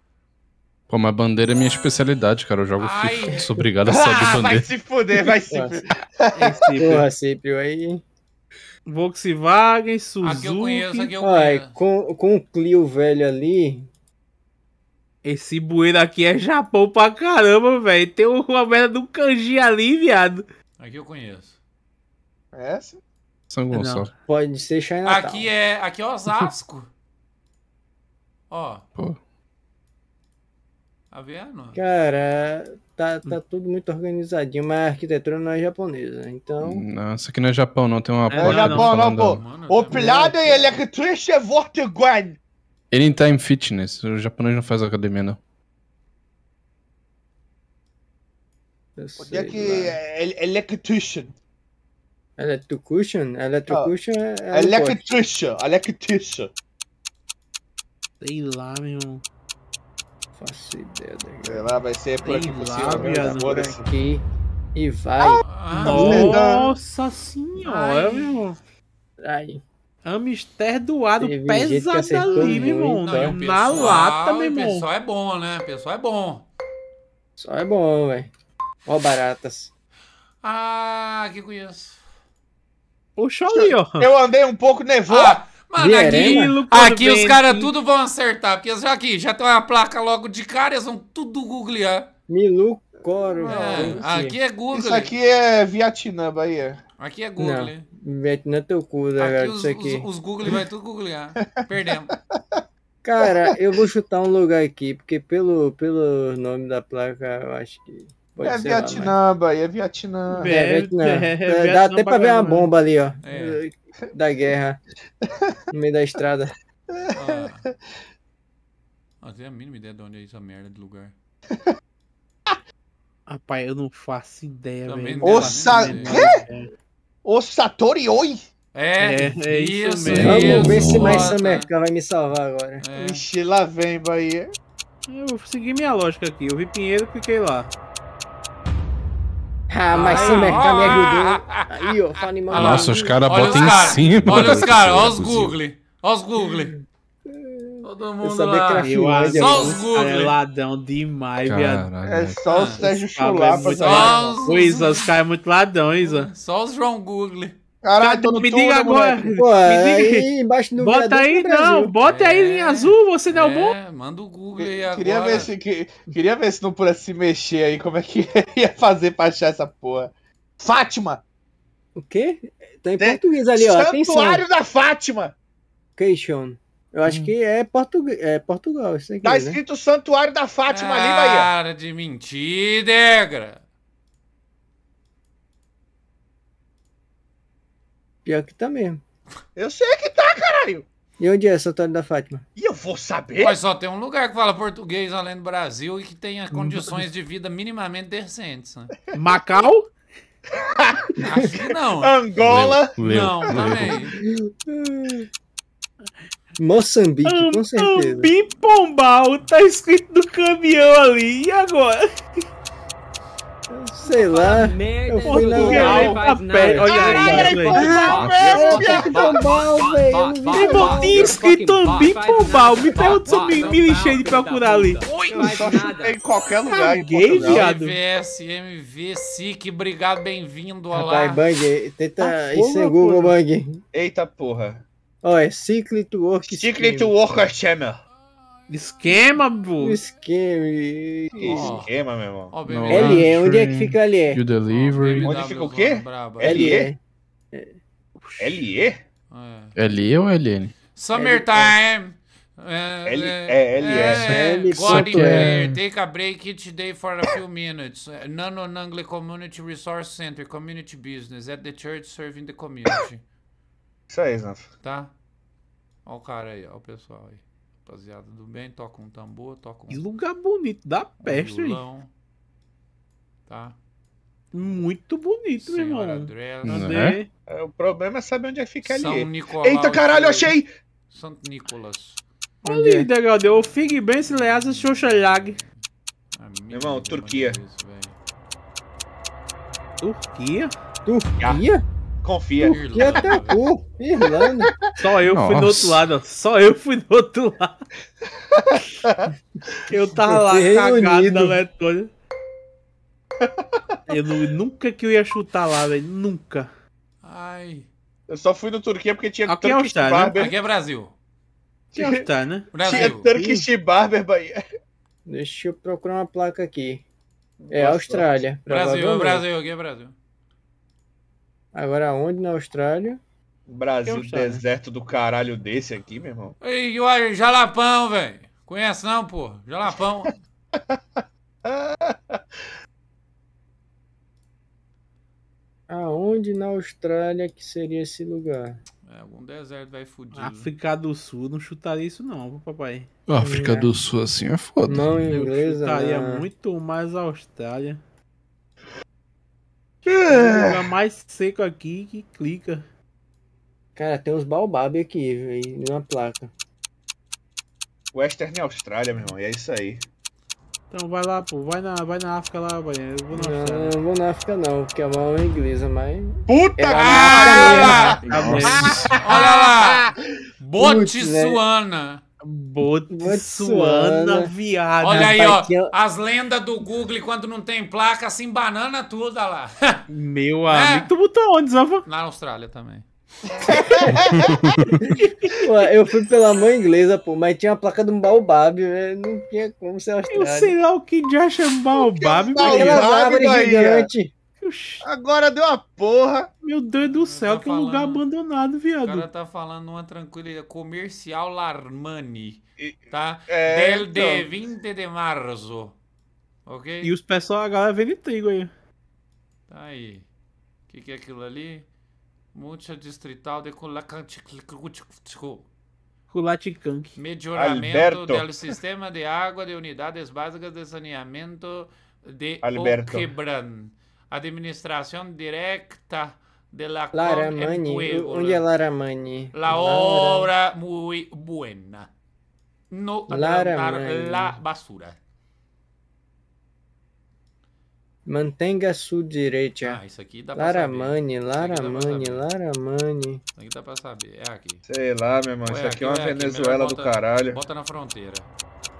Pô, mas bandeira é minha especialidade, cara. Eu jogo Ai. FIFA, sou obrigado a saber ah, bandeira. Vai se fuder, vai se fuder. Porra, Ciprio aí. Volkswagen, Suzuki. Aqui eu conheço, aqui eu conheço. com, com o Clio velho ali. Esse bueiro aqui é Japão pra caramba, velho. Tem uma merda do kanji ali, viado. Aqui eu conheço. Essa? São Gonçalo. Não, pode ser Chinatown. Aqui é, aqui é Osasco. Ó. Pô. Tá vendo? Cara, Tá, tá tudo muito organizadinho, mas a arquitetura não é japonesa, então. Não, isso aqui não é Japão, não tem uma é, Japão, não, pô. O Pilado e Elektrische é Wortgwein. Tá em Fitness. O japonês não faz academia, não. Onde é que. Electrician. Electrocution? Electrocution é. Ah, electrician. Electrician. Sei lá, meu irmão. Faço ideia da Sei lá, vai ser por aqui possível. meu amor aqui e vai. Ah, nossa senhora, meu irmão. Aí. Amister doado pesado ali, meu irmão. Não, Na lata, meu irmão. O pessoal é bom, né? O pessoal é bom. Só é bom, velho. Ó, baratas. Ah, que conheço. Puxou ali, ó. Eu andei um pouco nervoso. Ah. Mano, aqui, aqui os caras tudo vão acertar, porque já aqui, já tem uma placa logo de cara, eles vão tudo googlear. Milu Coro. É, aqui é Google. Isso aqui é Vietnã, Bahia. Aqui é Google. Não, Vietnã é teu cu, né, aqui, os, isso aqui. Os, os Google vai tudo googlear. Perdemos. Cara, eu vou chutar um lugar aqui, porque pelo, pelo nome da placa, eu acho que... Pode é Vietnã, lá, Bahia, é Vietnã. É, é Vietnã. É, é, Dá até pra ver uma né? bomba ali, ó. É. Da guerra. No meio da estrada. Ah. Não ah, tenho a mínima ideia de onde é essa merda de lugar. Rapaz, eu não faço ideia, velho. Ossa... Quê? Ossatori Oi? É, é, é isso, mesmo. Vamos ver se mais Samerca vai me salvar agora. É. Ixi, lá vem, Bahia. Eu vou seguir minha lógica aqui. Eu vi Pinheiro e fiquei lá. Ah, mas Ai, Summer ah, me ajudou. Aí, ó, fala em mão. Nossa, os caras botam em cara, cima. Olha os caras, olha é os Google. Olha os Google. Todo mundo eu sabia lá. Que era filmagem, só os é Google. É ladão demais, viado. É só o Sérgio é Chulapa. só os... O Isa, os caras são muito ladão, Isa. Só os João Google. Caralho, tô no me diga agora. Pô, me é diga aí, embaixo Bota aí, não. Bota é, aí em azul, você não é, é bom. Manda o Google aí agora. Queria ver, se, que, queria ver se não pudesse se mexer aí, como é que ia fazer pra achar essa porra. Fátima! O quê? Tá em né? português ali, ó. Santuário Atenção. da Fátima! Queixão. Eu acho hum. que é, portu é Portugal. Isso aqui, tá né? escrito né? Santuário da Fátima ali, Bahia. Cara de mentira, negra. Pior que tá mesmo. Eu sei que tá, caralho. E onde é o Santuário da Fátima? E eu vou saber? Mas só tem um lugar que fala português além do Brasil e que tenha hum. condições de vida minimamente decentes. Né? Macau? Acho que não. Angola? Leu, não, leu. também. Moçambique, com certeza. Ambi Pombal, tá escrito no caminhão ali. E agora? Sei lá. Eu fui na Olha aí, Bipombal, velho. Tinha escrito Bipombal. Me pergunta se eu me lixei de procurar ali. Em qualquer lugar. Gay, viado. MVS, MVC, que obrigado, bem-vindo. Rapaz, Bang, eh, tenta ah, isso em Google, Bang. Eita porra. Ó, é Secret Work. Secret Work Channel. É Esquema, bro. Esquema. Oh. Esquema, meu irmão. Oh, LE, onde é que fica LE? You delivery. Oh, onde fica o quê? LE. LE? É. LE ou LN? Summertime. É, L, é, é, L, é, é God in é. take a break each day for a few minutes. Nano Nangle Community Resource Center, Community Business, at the church serving the community. Isso aí, Zanf. Tá? Olha o cara aí, olha o pessoal aí. Rapaziada do bem, toca um tambor, toca um. Que lugar bonito da peste, um violão, hein? Tá? Muito bonito, meu irmão. É? é, o problema é saber onde é que fica ali. São ali. Nicolau, Eita caralho, achei! Santo Nicolas. Olha ali, é? Degadeu. O Fig bem se leasa Xoxalag. Meu irmão, Turquia. Turquia? Turquia? Confia. Irlanda. até Irlanda. Só eu Nossa. fui do outro lado. Só eu fui do outro lado. Eu tava lá Reunido. cagado na Letônia. Eu não, nunca que eu ia chutar lá, velho. Nunca. Ai. Eu só fui no Turquia porque tinha Aqui é Turkish é Barber. Né? Aqui é Brasil. Aqui é Star, né? Brasil. Tinha Turkish Ih. Barber Bahia. Deixa eu procurar uma placa aqui. É Nossa. Austrália. Brasil, Brasil, aqui é Brasil. Agora, onde na Austrália? Brasil, deserto do caralho desse aqui, meu irmão. E olha, Jalapão, velho. Conhece não, pô? Jalapão. Aonde na Austrália que seria esse lugar? É, algum deserto vai fudido. África do Sul, não chutaria isso não, papai. África é. do Sul assim é foda. Não, em inglês, Eu chutaria não. Ah. muito mais a Austrália. É. lugar mais seco aqui que clica. Cara, tem uns baobab aqui, velho, na placa. Western Austrália, meu irmão, e é isso aí. Então vai lá, pô, vai na, vai na África lá, banheiro. Eu vou na África. Não, não vou na África não, porque a mão é inglesa, mas. Puta que é pariu! Tá Olha lá! Botsuana! Botsuana, viado. Olha aí, ó. As lendas do Google, quando não tem placa, assim, banana tudo, lá. Meu é. amigo. Tu botou onde, Zava? Na Austrália também. Ué, eu fui pela mãe inglesa, pô, mas tinha a placa de um baobab, né? Não tinha como ser Austrália. Eu sei lá o que de acha um é baobab, mas... Aquelas árvores gigantes. Agora deu a porra. Meu Deus do céu, tá que falando, lugar abandonado, viado. O cara tá falando uma tranquilidade. Comercial Larmani. Tá? É, Del então. de 20 de março. Ok? E os pessoal, a galera vende trigo aí. Tá aí. O que, que é aquilo ali? Multa distrital de Culaticanque. Melhoramento Alberto. do sistema de água de unidades básicas de saneamento de Alberto. Oquebran. administración directa de la La obra muy buena. No la, la basura. Mantenga sua direita. Ah, isso aqui dá pra saber. Laramane, Laramane. Isso aqui dá pra saber. É aqui. Sei lá, meu irmão. Ué, isso aqui é uma é Venezuela do caralho. Bota na fronteira.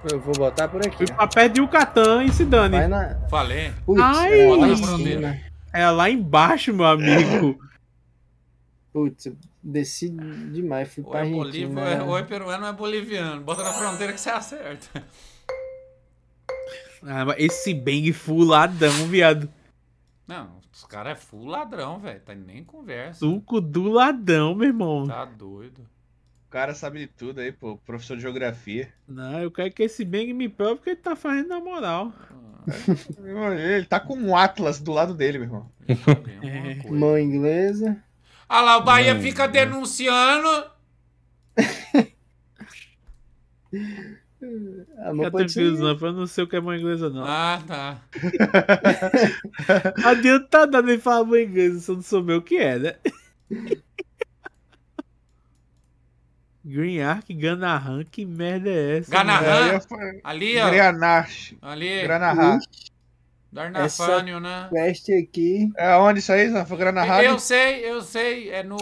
Eu vou botar por aqui. Fui pra perto de Yucatán e se dane. na... Falei. Putz, Ai, é, bota na fronteira. é lá embaixo, meu amigo. Putz, desci demais. Fui pra é Argentina. Bolívia, né? ou, é, ou é peruano ou é boliviano. Bota na fronteira que você acerta. Ah, esse Bang full ladrão, viado. Não, os caras é full ladrão, velho. Tá nem conversa. Suco do ladrão, meu irmão. Tá doido. O cara sabe de tudo aí, pô. Professor de geografia. Não, eu quero que esse Bang me prove que ele tá fazendo na moral. Ah. ele tá com um Atlas do lado dele, meu irmão. É. Mão inglesa. Ah lá, o Bahia Mãe, fica denunciando. Ah, Catapiusão, eu não sei o que é mãe inglesa, não. Ah, tá. não adianta nem falar mãe inglesa se eu não souber o que é, né? Green Ark, Ganahan, que merda é essa? Ganahan? Ali, ó. Granash. Ali. Granahan. Darnafânio, né? Quest aqui. É onde isso aí, Zanfa? Granahan? Eu sei, eu sei. É no.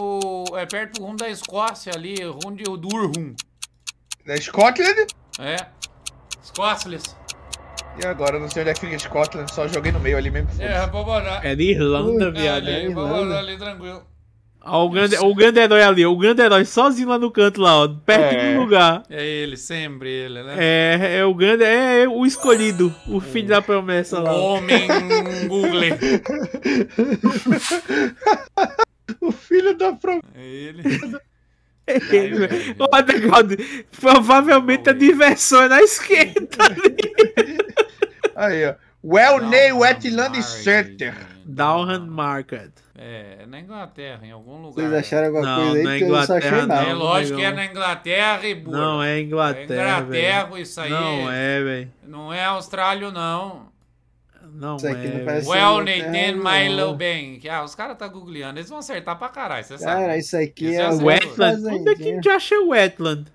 É perto do rumo da Escócia ali, rumo de Durham. Da Scotland? É. Scotland. E agora, não sei onde é que fica Scotland, só joguei no meio ali mesmo. É, pode morar. É de Irlanda, viado. É, é, morar ali tranquilo. Ah, o, grande, o grande herói ali, o grande herói sozinho lá no canto, lá, ó, perto é, do lugar. É ele, sempre ele, né? É, é o grande, é, é o escolhido, o filho da promessa lá. Homem Google. o filho da promessa. É ele. O Adegaldo, provavelmente a é diversão é na esquerda. Ali. Aí, ó. Well Ney Wetland Center. Downhand Market. É, é, na Inglaterra, em algum lugar. Vocês acharam alguma não, coisa aí? Na Inglaterra, eu não, achei é não. É lógico que é na Inglaterra e burro. Não, é Inglaterra. É Inglaterra, véio. isso aí. Não é, velho. Não é Austrália, não. Não, Isso aqui é... não parece Well, Nathan Milo Bank. Ah, os caras tá googleando, eles vão acertar pra caralho, você sabe. Cara, isso aqui isso é, é Wetland. Onde é que já acha Wetland?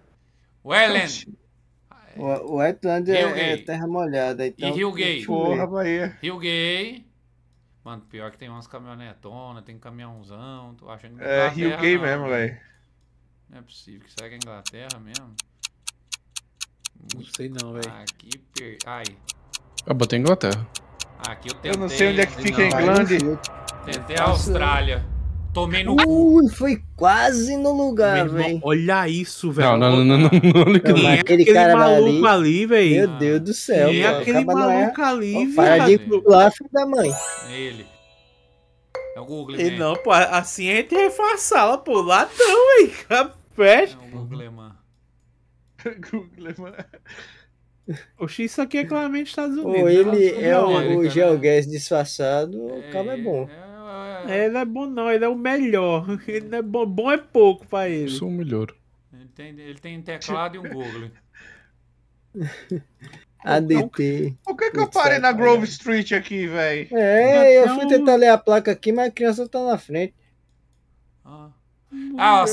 Wetland. O Wetland é, é, terra molhada, então. E Rio Gay. Porra, Bahia. Rio Gay. Mano, pior que tem umas caminhonetonas, tem caminhãozão, tô achando que É, Rio Gay não, mesmo, velho. Não é possível, que será que é Inglaterra mesmo? Não sei não, velho. Aqui ah, per... Ai. Eu ah, botei Inglaterra. Aqui eu tentei. Eu não sei onde é que fica a Inglaterra. Tentei a Austrália. Tomei no Ui, foi quase no lugar, velho. Olha isso, velho. Não, não, não, não, não. aquele cara maluco ali, velho. Meu Deus do céu. E aquele é. maluco ali, velho. Para de pular, da mãe. Ele. É o Google, Ele né? não, pô, assim a gente refaz sala, pô. Lá não, velho. Capete. É o Google, mano. Google, mano. O X isso aqui é claramente Estados Unidos. Ou ele né? é, é o, América, o né? geoguess disfarçado, é, o cara é bom. É, é, ele é bom não, ele é o melhor. Ele é bom, bom é pouco pra ele. Eu sou o melhor. Ele tem, ele tem um teclado e um Google. ADT. Por que, que eu parei na Grove Street aqui, velho? É, eu fui então- tentar ler a placa aqui, mas a criança tá na frente. Ah, ah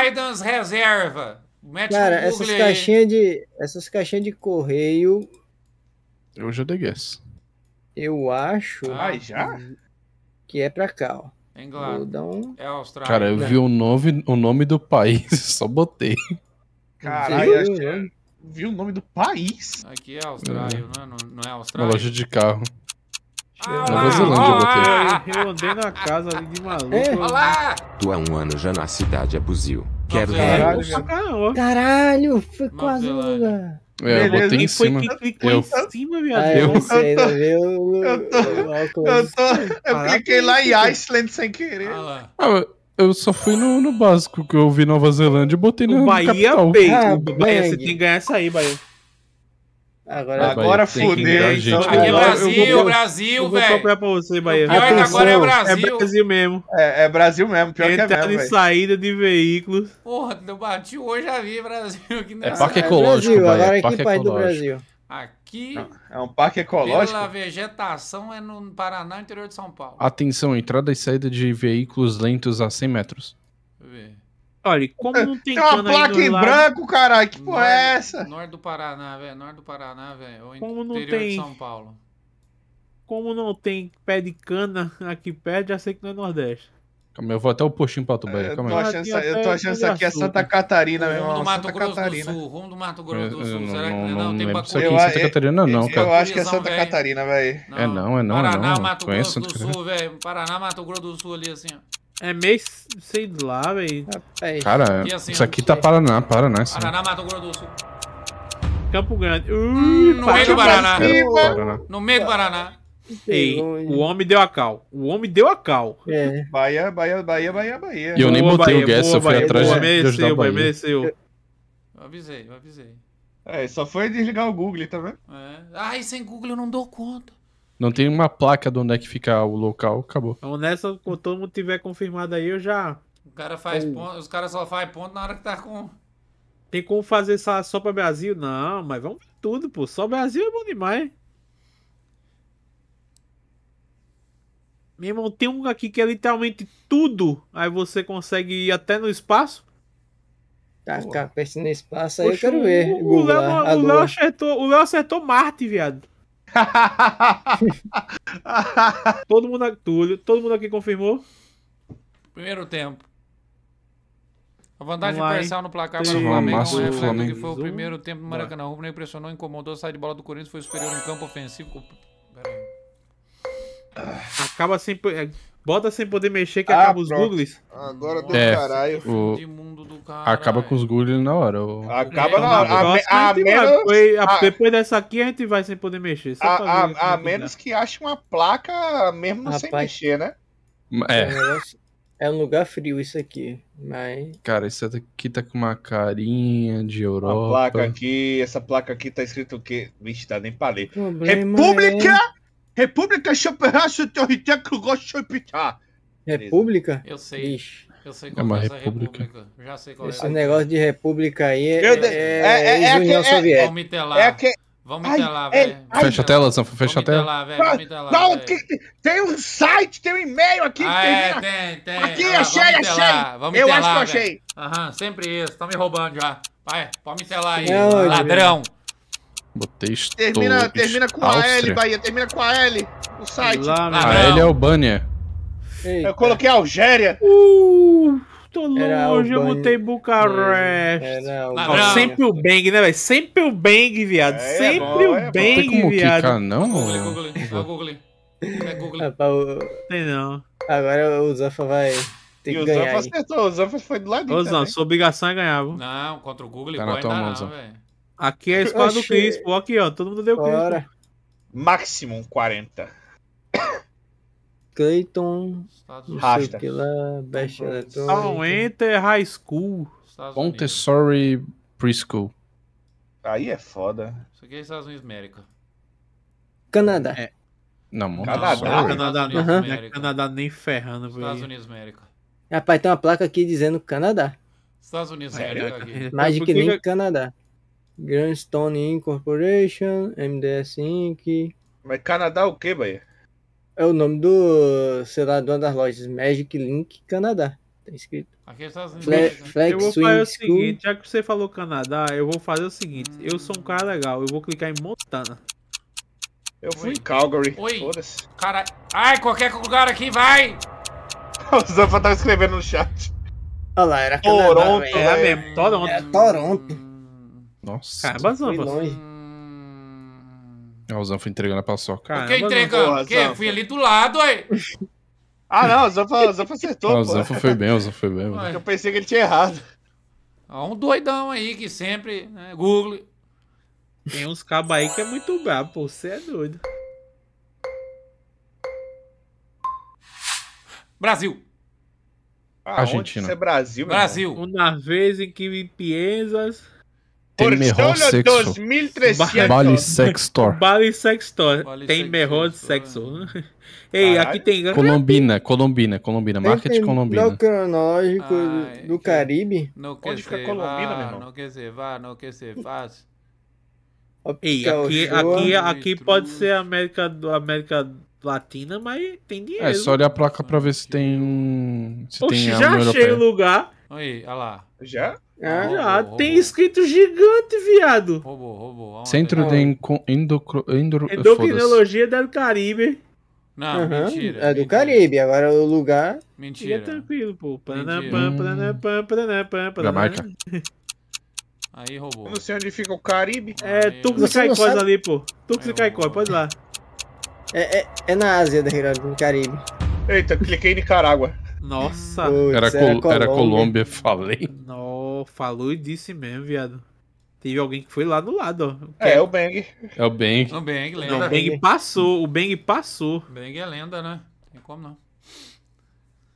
Aidan's Reserva. Mete Cara, essas caixinhas, de, essas caixinhas de correio. Eu já dei guess. Eu acho. Ah, Ai já? Que é pra cá, ó. Inglaterra. Um... É Austrália. Cara, eu vi o nome, o nome do país, só botei. Caralho, eu vi o nome do país. Aqui é Austrália, é. Né? Não, é, não é Austrália. Uma loja de carro. Ah, Nova Zelândia eu botei. Eu andei na casa ali de maluco. É. Olá! Tu há é um ano já na cidade abuzil. É Quero Caralho, caralho, caralho foi quase lugar. É, Beleza, eu botei em cima. eu... Ah, eu... eu né, Eu cliquei lá em é Iceland sem querer. Ah, ah, eu só fui no, no básico que eu vi Nova Zelândia e botei no. Bahia, peito. Ah, Bahia, você tem que ganhar essa aí, Bahia. Agora, agora fudeu, então. Aqui é Brasil, eu vou, Brasil, velho. Vou pra você, Bahia. Pior Atenção, agora é Brasil. É Brasil mesmo. É, é Brasil mesmo, pior Entrando que é mesmo, em saída de veículos. Porra, eu bati hoje a vi Brasil. Que né? é parque é ecológico, Brasil, Bahia. Agora é parque que país do Brasil. Aqui... É um parque ecológico? Pela vegetação é no Paraná, interior de São Paulo. Atenção, entrada e saída de veículos lentos a 100 metros. Olha, como não tem, tem uma placa em lado... branco, caralho, que porra é essa? Norte do Paraná, velho, norte do Paraná, velho, como não tem... de São Paulo. Como não tem pé de cana aqui perto, já sei que não é Nordeste. Calma, aí, eu vou até o postinho pra Tubaia. Eu, ah, eu tô achando, eu tô achando isso aqui é Santa Catarina, meu irmão. Santa Grosso Catarina. do Sul, rumo do Mato Grosso do Sul. Será que não, não, não tem Isso aqui em Santa Catarina não, cara. Eu acho que é Santa Catarina, velho. É não, É não, é não, Paraná, Mato Grosso do Sul, velho. Paraná, Mato Grosso do Sul ali, assim, ó. É meio, sei lá, velho. Cara, assim, isso aqui tá Paraná, Paraná. Né, assim. Paraná, Mato Grosso do Sul. Campo Grande. Uh, hum, no, meio do Paraná. Paraná. No meio do Paraná. Ei, o homem deu a cal. O homem deu a cal. É. Bahia, Bahia, Bahia, Bahia, Bahia. E eu boa, nem botei Bahia, o Guess, eu fui Bahia, atrás boa, de mereceu, Bahia. mereceu. Eu avisei, eu avisei. É, só foi desligar o Google, tá vendo? É. Ai, sem Google eu não dou conta. Não tem uma placa de onde é que fica o local, acabou. Então nessa, quando todo mundo tiver confirmado aí, eu já. O cara faz ponto, os caras só fazem ponto na hora que tá com. Tem como fazer só, só pra Brasil? Não, mas vamos ver tudo, pô. Só Brasil é bom demais. Meu irmão, tem um aqui que é literalmente tudo. Aí você consegue ir até no espaço. Tá, ficar pensando no espaço aí, Poxa, eu quero ver. O Léo acertou, o Léo acertou Marte, viado. todo mundo aqui, Túlio, todo mundo aqui confirmou? Primeiro tempo. A vantagem Online. parcial no placar para o Flamengo é que foi o primeiro tempo do Maracanã. O Rubner impressionou, incomodou, saiu de bola do Corinthians, foi superior em campo ofensivo. Acaba sempre. Bota sem poder mexer que ah, acaba os googles. Agora do é, caralho. O... Do caralho. Acaba é. com os googles na hora. O... Acaba é, na hora. A, a, a menos... A, depois dessa aqui a gente vai sem poder mexer. a menos que ache uma placa mesmo Rapaz, sem mexer, né? É. É, é um lugar frio isso aqui, mas... Cara, isso aqui tá com uma carinha de Europa. A placa aqui, essa placa aqui tá escrito o quê? Vixe, tá nem pra ler. República... É... República Chopraço seu gosto de República? Eu sei. Ixi. Eu sei é qual é uma república. república. Já sei qual Esse é. Esse negócio de república aí é. de... É, é, é, é, é União é, Soviética. Vamos me lá, É que... Vamos velho. Fecha a tela, Sanfo, fecha a tela. Não, tem um site, tem um e-mail aqui. Ah, é, tem, tem. Aqui, ah, achei, achei. Vamos eu telar, acho que achei. Aham, sempre isso. Estão me roubando já. Vai, pode me lá aí, ladrão. Botei termina, termina com Áustria. a L, Bahia. Termina com a L. O site. Lá, a ah, L é Albânia. Eita. Eu coloquei Algéria. Uh, tô longe. Eu botei Bucareste. Não, sempre o Bang, né, velho? Sempre o Bang, viado. É, sempre é bom, o é Bang, como viado. não, tá Google, Google, Google. Google. É Google. Ah, tem não. Agora o Zafa vai tem que ganhar. O Zafa acertou, o Zafa foi do lado. Ô, Zanfa, sua obrigação é ganhar, viu? Não, contra o Google, tá boy, ainda não, velho. Aqui é a escola Oxê. do Crispo, aqui ó, todo mundo deu Bora. Crispo. Maximum 40. Clayton, Rasta. Best então, Enter High School. Montessori Preschool. Aí é foda. Isso aqui é Estados Unidos América. Canadá. É. Não, Montessori. Canadá. É Canadá, não. Uhum. Canadá nem ferrando. Estados Unidos América. Rapaz, tem uma placa aqui dizendo Canadá. Estados Unidos América. Mais de que nem Canadá. Grandstone Incorporation, MDS Inc. Mas Canadá é o que, Bahia? É o nome do, sei lá, de uma das lojas, Magic Link Canadá. Tá escrito. Aqui é Estados Unidos. Fle né? Flex eu vou fazer o School. seguinte, já que você falou Canadá, eu vou fazer o seguinte. Eu sou um cara legal, eu vou clicar em Montana. Eu fui Oi. em Calgary. Oi. Cara... Ai, qualquer lugar aqui, vai! o Zampa tava escrevendo no chat. Olha lá, era Toronto, Canadá, é mesmo, Toronto. É, Toronto. Nossa. Caramba, Zanfa. Ah, o Zanfa entregando a paçoca. Caramba, Quem entregando? Quem? Fui ali do lado, aí. ah, não, o Zanfa, acertou, ah, O Zanfa foi bem, o Zanfa foi bem. Eu pensei que ele tinha errado. Ó, um doidão aí que sempre... Né, Google... Tem uns cabos aí que é muito brabo, pô. Você é doido. Brasil. Ah, Argentina. Isso é Brasil, Brasil. Uma vez em que piensas tem Por melhor sexo. Bali Sex Store Bali Sex Store tem melhor sexo. sexo. Ei, aqui tem. Colombina, Colombina, Colombina. Market Colombina. No cronológico do, ah, do Caribe. Não quer Onde fica Colombina, meu irmão? Não quer ser, vá, não quer ser, faz. Ei, aqui, aqui, aqui pode ser América do América Latina, mas tem é, dinheiro. É só olhar a placa pra ver se tem. Se Oxe, tem já achei o lugar. Aí, olha lá. Já? É, robô. tem escrito gigante, viado. Robô, robô. Centro de Endocrinologia do Caribe. Não, uhum. mentira. É do mentira. Caribe, agora o lugar. Mentira. é tranquilo, pô. Jamaica. Hum. Aí, robô. Eu não sei onde fica o Caribe. É, Tux e Caicós ali, pô. Tux e Caicós, pode ir lá. É, é, é na Ásia, no Caribe. Eita, cliquei em Nicarágua. Nossa. Puts, era, é Col Colômbia. era Colômbia, falei. Nossa falou e disse mesmo, viado. Teve alguém que foi lá do lado, ó. É, é o Bang. É o Bang. O Bang, lenda. Não, o Bang passou, o Bang passou. O Bang é lenda, né? Tem como não.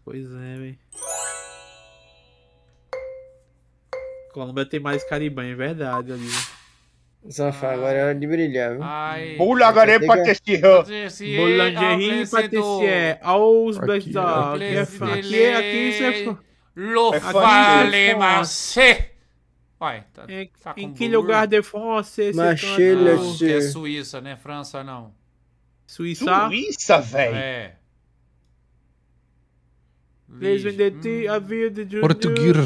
Pois é, velho. Colômbia tem mais Caribã, é verdade, ali. Zafar, ah. agora é hora de brilhar, viu? Ai, Pula agora é patricier. Bolangerie patricier. Aos blessés. É aqui, aqui, é aqui, é Lo é fale, Ué, tá, é, tá em que lugar de esse França? Marchilha, é Suíça, né? França não. Suíça? Suíça, velho. É. Vejo de ti hum. a vida de Português.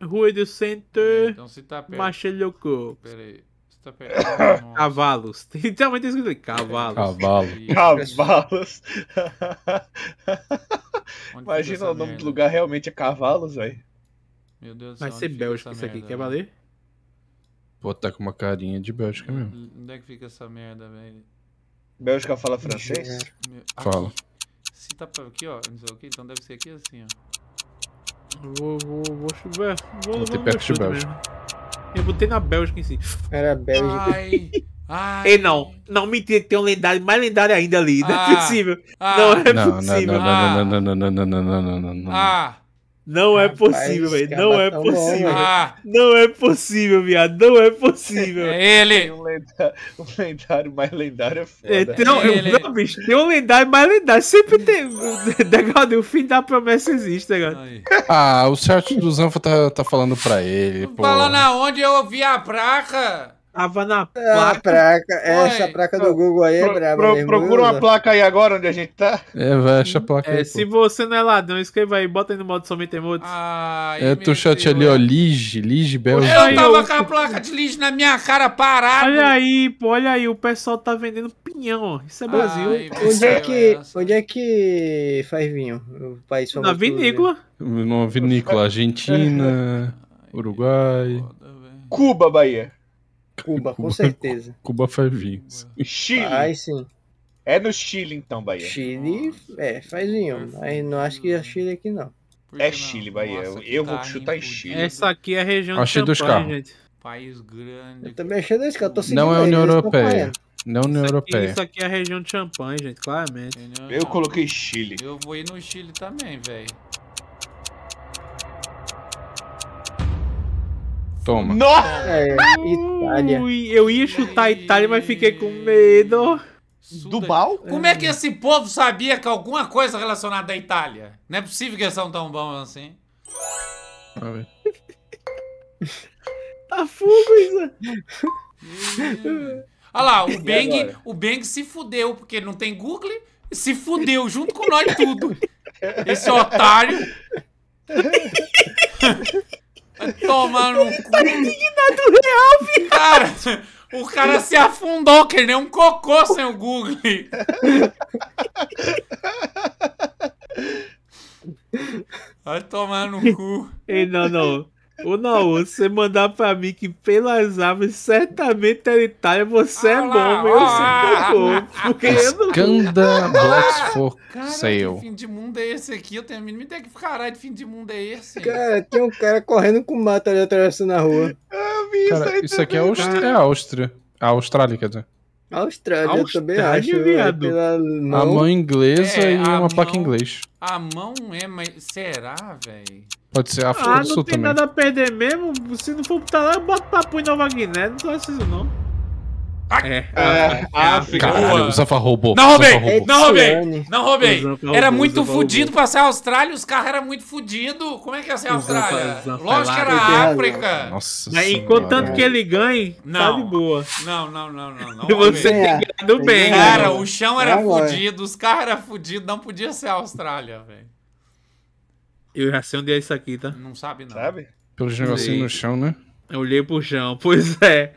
É. Rua do Centro. É, então se tá perto. Machelhoco. Peraí. Você tá perto. Cavalos. Então, escrito cavalos. Cavalos. Cavalos. Onde Imagina o nome merda? do lugar realmente é Cavalos, velho. Meu Deus do céu. Vai ser Bélgica isso aqui, quer valer? Pô, tá com uma carinha de Bélgica mesmo. Hum, onde é que fica essa merda, velho? Bélgica fala francês? É. Meu... Fala. Se tá aqui, ó, então deve ser aqui assim, ó. Vou, vou, vou chover. Vou, vou ter perto de Bélgica. Mesmo. Eu botei na Bélgica em si. Era Bélgica. Ai. Ai. E não, não mentira que tem um lendário mais lendário ainda ali. Não é ah, possível. Ah. Não é não, possível. Ah. Não, não, não, não, não, não, não, não, não, não. Ah. Não é possível, velho. Não tá é possível. Ah. Não é possível, viado. Não é possível. É ele. Um lendário, um lendário mais lendário é foda. É, tem, um, é não, bicho, tem um lendário mais lendário. Sempre tem. Degado, né, o fim da promessa existe, Degado. Né, ah, o certo do Zanfa tá, tá falando pra ele. Falando aonde eu ouvi a praca tava na é, placa. placa é, essa placa do Google aí é braba. Pro, procura uma placa aí agora onde a gente tá. É, vai, acha a placa é, aí. Se pô. você não é ladrão, escreva aí, bota aí no modo somente emotes. Ah, é, tu chat ali, ó, Lige, Lige Bélgica. Eu tava com a placa de Lige na minha cara parada. Olha aí, pô, olha aí, o pessoal tá vendendo pinhão, ó. Isso é Brasil. Ai, onde, é que, é onde é que faz vinho? O país famoso. Na né? vinícola. Na vinícola, Argentina, Uruguai. Cuba, Bahia. Cuba, com certeza. Cuba faz vinho. Chile. Ai, sim. É no Chile, então, Bahia. Chile, é, faz vinho. Aí não acho que é Chile aqui, não. É Chile, Bahia. Nossa, eu vou chutar em Chile. Essa aqui é a região achei de Champagne, dos carros. gente. País grande. Eu também achei dois carros. É não é União Europeia. Não União Europeia. isso aqui é a região de Champagne, gente, claramente. Eu coloquei Chile. Eu vou ir no Chile também, velho. Toma. Nossa! É, Itália. Ui, eu ia chutar Itália, mas fiquei com medo. Dubal? É. Como é que esse povo sabia que alguma coisa relacionada à Itália? Não é possível que eles são tão bons assim. A ver. tá fogo Isa. Hum. Olha lá, o Bang, o Bang se fudeu, porque não tem Google, se fudeu junto com nós tudo. Esse otário. Tomar no tá cu. Tá indignado real, viado. Cara, o cara se afundou que nem um cocô sem o Google. Vai tomar no cu. Ei, não, não. Ô, não? você mandar pra mim que pelas aves certamente ele tá e você é ah, é bom, ah, eu sou bom. Porque Escanda Box ah, for cara, Sale. Que fim de mundo é esse aqui? Eu tenho a mínima ideia que caralho de fim de mundo é esse. Cara, tem um cara correndo com mata ali atravessando a rua. Eu cara, isso, isso aqui é, Aust é Áustria. A Austrália, quer dizer. Austrália, Austrália, eu também acho. É viado. mão. A mão inglesa é, e uma mão, placa inglês. A mão é, mas será, velho? Pode ser África ah, do Sul também. Ah, não tem nada a perder mesmo. Se não for pra lá, eu boto Papo em Nova Guiné. Não tô assistindo, não. Ah, é, é, é África. Caralho, o Zafa roubou. Não roubei, roubou. não roubei, não roubei. era muito fudido pra ser Austrália, os carros eram muito fudido. Como é que ia ser Austrália? Zafa, Lógico que era a África. Nossa Aí, enquanto tanto que ele ganhe, tá não. tá de boa. Não, não, não, não. não Você é, tem bem. Cara, o chão era fodido. fudido, os carros eram fudidos, não podia ser Austrália, velho. Eu já sei onde é isso aqui, tá? Não sabe, não. Sabe? Pelos negocinhos no chão, né? Eu olhei pro chão, pois é.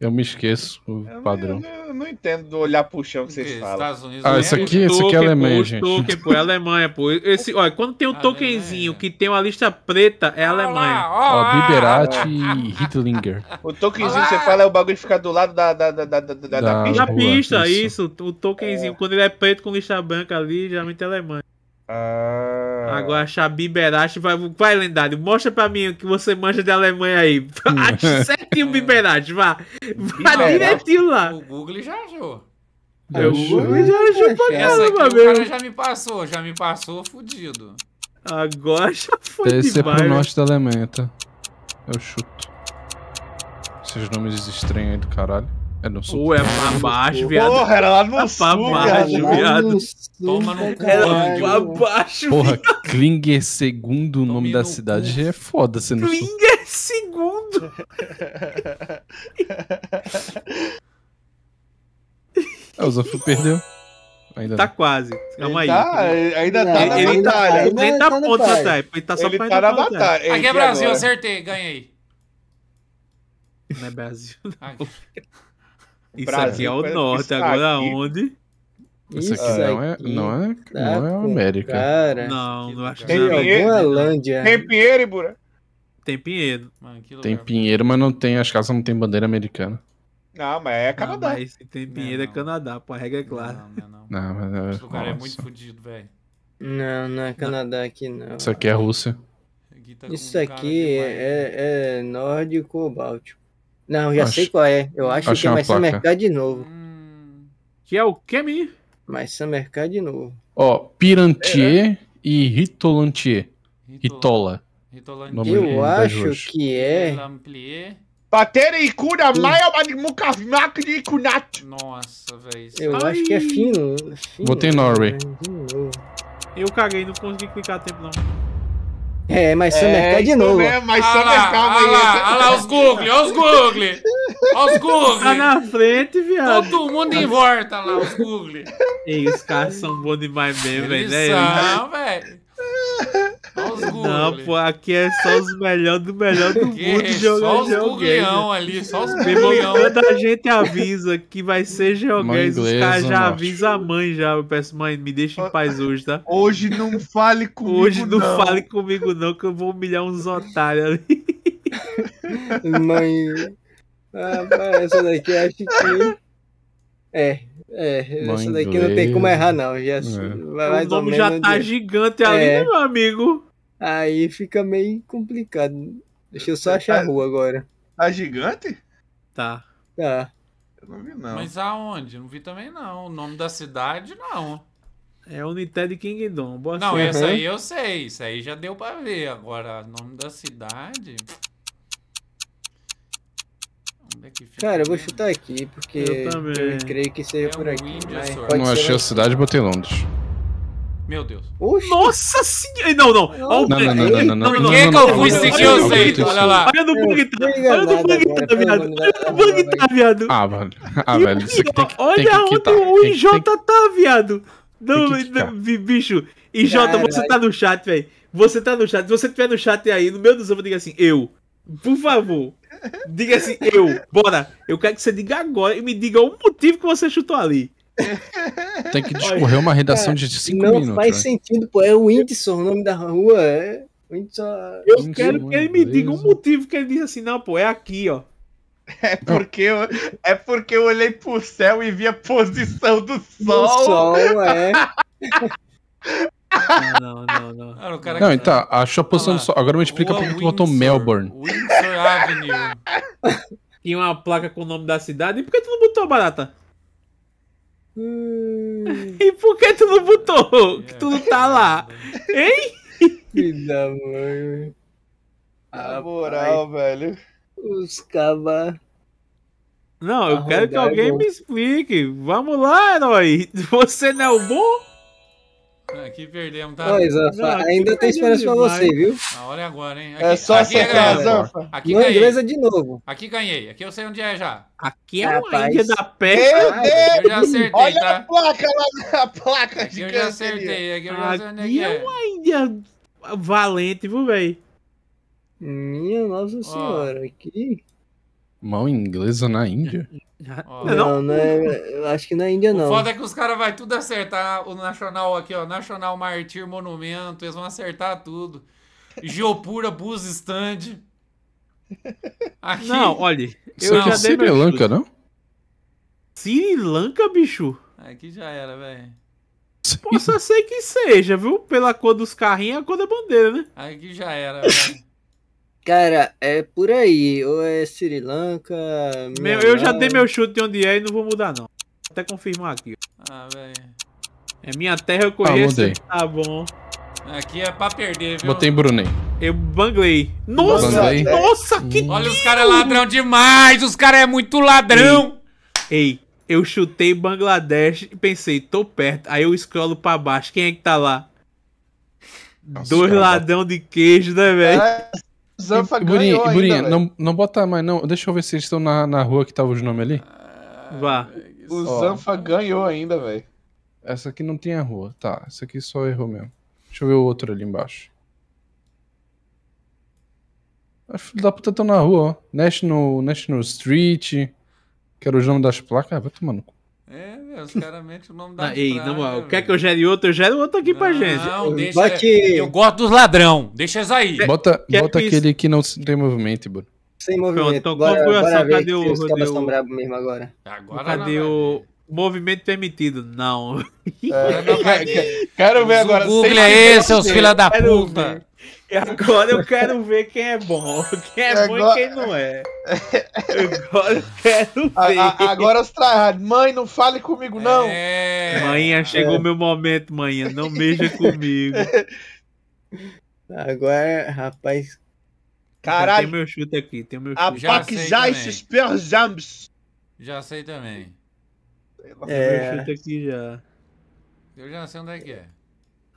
Eu me esqueço o eu padrão. Não, eu, eu, não entendo do olhar pro chão que vocês Porque falam. Estados Unidos, ah, isso é aqui, isso aqui é Alemanha, pô, gente. Token, pô, é Alemanha, pô. Esse, olha, quando tem um tokenzinho que tem uma lista preta, é Alemanha. Ó, Biberati e Hitlinger. O tokenzinho que você fala é o bagulho de ficar do lado da, da, da, da, da, da, da pista. Da pista, isso. isso. O tokenzinho, é. quando ele é preto com lista branca ali, geralmente é Alemanha. Ah. Agora, Xabi Berache vai, vai, lendário. Mostra pra mim o que você manja de Alemanha aí. Hum. Ache certinho o Biberache, vá. Vá direitinho lá. O Google já achou. É, Eu Google já achou pra caramba, meu. O cara já me passou, já me passou fudido. Agora já foi Deve é demais. Deve ser pro norte da Alemanha, tá? Eu chuto. Esses nomes estranhos aí do caralho. É no sul, é pra baixo, viado. Porra, era lá no é sul, pra baixo, viado. Toma no cu. Era pra baixo, Porra, é segundo o nome da cidade é foda sendo no Klinger sul. Klinger segundo. ah, o Zofu perdeu. Ainda tá não. quase. Calma aí. Tá, ainda tá na ele tá batalha. Tá, ele nem tá ponto tá. Ele tá só ele pra tá na batalha. Aqui é Brasil, agora. acertei, ganhei. Não é Brasil, não. Isso Brasil, aqui é o norte, agora aqui. onde? Isso, isso aqui, não, é, não, é, tá não é América. Cara. Não, não acho que é Groenlândia. Tem Pinheiro e Tem Pinheiro. Mano, tem Pinheiro, mas não tem, as casas não tem bandeira americana. Não, mas é ah, Canadá. Não, mas se tem Pinheiro é não, é Canadá, pô, a regra é clara. Não, não, é não. não mas, Esse é lugar nossa. é muito fodido, velho. Não, não é Canadá aqui, não. Isso aqui é Rússia. Aqui tá isso aqui é, é, é nórdico ou báltico. Não, já acho, sei qual é. Eu acho que é mais placa. Mercado de novo. Hum, que é o que, menino? Mais Mercado de novo. Ó, Pirantier é. Né? e Ritolantier. Ritola. Ritolantier. Eu acho que é. Batere e cura é Maio, Nossa, velho. Eu Ai. acho que é fino. fino Botei Norway. Eu caguei, não consegui clicar a tempo não. É, mas Summercat é, é, de então, novo. É, mas ah Summer, calma aí. Né? Olha lá, os Google, olha os Google. Olha os Google. Tá na frente, viado. Todo mundo em volta lá, os Google. Ei, os caras são bons demais mesmo, velho. Né? são, velho. Não, pô, aqui é só os melhores do melhor do mundo é, jogando Só os burrião ali, só os Quando a gente avisa que vai ser geoguês, os caras já avisam a mãe já. Eu peço, mãe, me deixa em paz hoje, tá? Hoje não fale comigo. Hoje não, não. fale comigo, não, que eu vou humilhar uns otários ali. mãe. Ah, essa daqui acho que. É, é, Mãe essa daqui inglês. não tem como errar, não. É. Então já, tá é. mais o nome já tá gigante é. ali, meu amigo. Aí fica meio complicado. Deixa eu só tá, achar a tá- rua agora. Tá gigante? Tá. Tá. Eu não vi, não. Mas aonde? Não vi também, não. O nome da cidade, não. É United Kingdom. Boa não, sorte. essa aí uhum. eu sei. Isso aí já deu pra ver. Agora, nome da cidade. Cara, eu vou chutar aqui, porque eu, também. eu creio que seja é por aqui. Um não achei a cidade, botei Londres. Meu Deus. Oxi. Nossa senhora! Não, não. Não, não, não, não, não. não, não. Por que eu fui seguir o Zeito? Olha lá. Olha do bug, tá? Olha do bug, tá, viado? Olha do bug, tá, viado? Ah, velho. Ah, velho. Isso aqui tem que Olha onde o IJ tá, viado. Não, não, bicho. IJ, você tá no chat, velho. Você tá no chat. Se você tiver no chat aí, no meu dos eu vou dizer assim, eu. Por favor, diga assim, eu, bora. Eu quero que você diga agora e me diga o motivo que você chutou ali. Tem que discorrer uma redação de 5 minutos. Não faz né? sentido, pô. É o Whindersson, o nome da rua. É... Whindersson... É eu Whindersson, quero que ele me diga um né? motivo que ele diz assim, não, pô, é aqui, ó. É porque, eu, é porque eu olhei pro céu e vi a posição do sol. Do sol, é. Não, não, não. não, então, acho tá- a posição do sol. Agora me explica por que tu botou Melbourne. Windsor Avenue. Tinha uma placa com o nome da cidade. E por que tu não botou barata? Hum... E por que tu não botou? É. Que tu não tá lá. hein? Filha Na moral, velho. Os caba. Não, eu quero que alguém me explique. Vamos lá, herói. Você não é o bom? Aqui perdemos, tá? Pois, Zanfa, não, ainda tem esperança pra você, viu? A hora é agora, hein? É aqui, é só né, aqui acertar, Zafa. Aqui no ganhei. inglês de novo. Aqui ganhei. Aqui eu sei onde é já. Aqui é uma Índia da Deus! Eu já acertei, Olha tá? a placa lá, a placa aqui de Eu já acertei. Aqui é eu já é, é uma Índia valente, viu, velho? Minha nossa senhora, que... Mão inglesa na Índia? Oh. Não, não é, eu acho que na é Índia não. O foda é que os caras vão tudo acertar. O Nacional aqui, ó. Nacional Martyr Monumento. Eles vão acertar tudo. Geopura Bus Stand. Aqui. Não, olha. Isso aqui é Sri Lanka, não? Sri Lanka, bicho? Aqui já era, velho. Posso ser que seja, viu? Pela cor dos carrinhos, a cor da bandeira, né? Aqui já era, velho. Cara, é por aí. Ou é Sri Lanka. Meu, eu já dei meu chute de onde é e não vou mudar, não. Vou até confirmar aqui. Ah, velho. É minha terra, eu conheço. Ah, tá bom. Aqui é pra perder, viu? Botei Brunei. Eu banglei. Nossa, banglei. nossa, que hum. Olha, os caras é ladrão demais. Os caras é muito ladrão. Ei. Ei. Eu chutei Bangladesh e pensei, tô perto. Aí eu escrolo pra baixo. Quem é que tá lá? Nossa, Dois ladrão de queijo, né, velho? É. Zanfa ganhou, Burinha, ganhou Burinha, não, não bota mais, não. Deixa eu ver se eles estão na, na rua que tava os nomes ali. Ah, Vá. O Ó. Zanfa ganhou ainda, velho. Essa aqui não tem a rua. Tá, essa aqui só errou mesmo. Deixa eu ver o outro ali embaixo. Os filhos da puta estão na rua, ó. National, National Street. Quero o nome das placas. Ah, vai tomar no cu. É, os caras metem o nome da. Ah, ei, praga, não, véio. quer que eu gere outro? Eu gero outro aqui não, pra gente. Não, deixa. Vai que... Eu gosto dos ladrão. Deixa eles aí. Bota, quer bota que aquele que não tem movimento, Bruno. Sem movimento. Pronto, bora, foi a sua? cadê o. Os caras estão bravos mesmo agora. agora cadê o. Movimento permitido, não. É, não quero, quero ver agora. O Google é esse, seus filha da puta. Ver. agora eu quero ver quem é bom, quem é agora... bom e quem não é. Agora eu quero ver. A, a, agora os tryhard. Mãe, não fale comigo, é. não. É. Manhã, chegou é. meu momento, manhã. Não mexa comigo. Agora, rapaz. Caralho. Tem meu chute aqui, tem meu chute. Apaquizar esses Já sei também. É. Meu chute aqui já. Eu já sei onde é que é.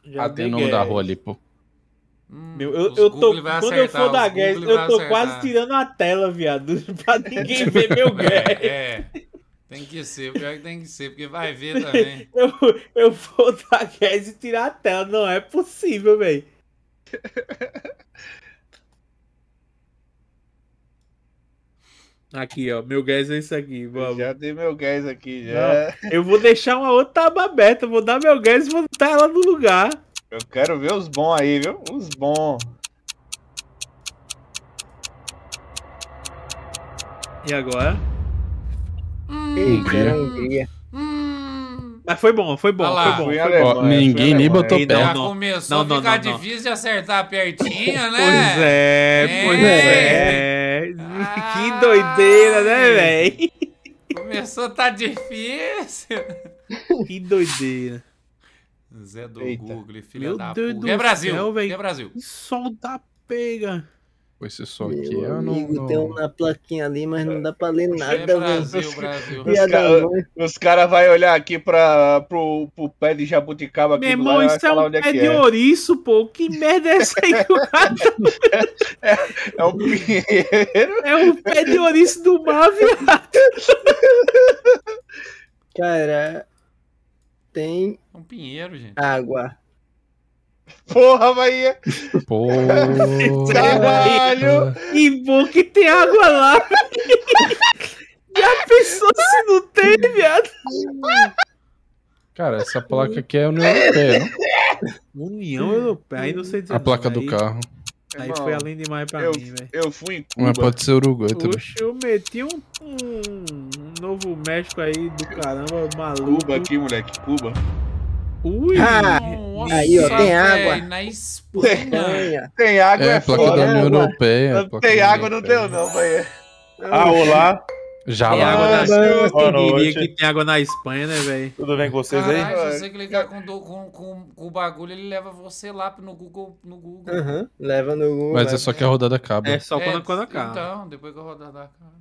Já Até o nome da rua ali, pô. Hum, meu, eu, eu tô, acertar, quando eu for da guerra, eu tô quase tirando a tela, viado, pra ninguém ver meu guerra. É, é, tem que ser, pior que tem que ser, porque vai ver também. Eu, eu vou dar guerra e tirar a tela, não é possível, véi. Aqui, ó. Meu gás é isso aqui. Vamos. Já dei meu gás aqui, já. Não, eu vou deixar uma outra aba aberta. Vou dar meu gás e vou botar ela no lugar. Eu quero ver os bons aí, viu? Os bons. E agora? Hum, Hungria. Hum. Mas foi bom, foi bom, lá, foi bom. Foi ninguém nem botou pé. Já começou não, a ficar não, difícil de acertar pertinho, né? Pois é, é. pois é. é. Ah, que doideira, né, velho? Começou a tá difícil. Que doideira. Zé do Eita. Google, filha da Deus puta. É Brasil, céu, é Brasil. sol da pega. Esse som aqui é eu amigo, não, tem uma plaquinha ali, mas não dá pra ler é nada. É Brasil, os... Brasil. Os caras cara vão é. olhar aqui pra, pro, pro pé de jabuticaba aqui Meu irmão, lado, isso é um é pé é de ouriço, pô. Que merda é essa aí que o cara é, é, é um pinheiro. É um pé de ouriço do mar, viado. Cara, tem. Um pinheiro, gente. Água. Porra, Bahia! Porra! Caralho! E bom que tem água lá! e a pessoa se não tem, viado? Cara, essa placa aqui é União Europeia, União Europeia, aí não sei dizer. A placa do aí, carro. Aí foi além demais pra eu, mim, velho. Eu fui em Cuba. Mas pode ser Uruguai também. eu meti um, um Novo México aí do caramba, maluco. Cuba aqui, moleque, Cuba. Ui! Ah, nossa, aí, ó, tem véio, água. Na Espanha. Tem água, é, é placa fora, da né, União Europeia. Não tem água, não deu, não, banheiro. Ah, olá. Já tem lá. Água né? na Espanha. Boa noite. que tem água na Espanha, né, velho? Tudo bem com vocês Caralho, aí? Se você clicar com, com, com, com, o bagulho, ele leva você lá no Google. No Google. leva no Google. Mas é né? só que a rodada acaba. É, é só é, quando, quando acaba. Então, depois que a rodada acaba.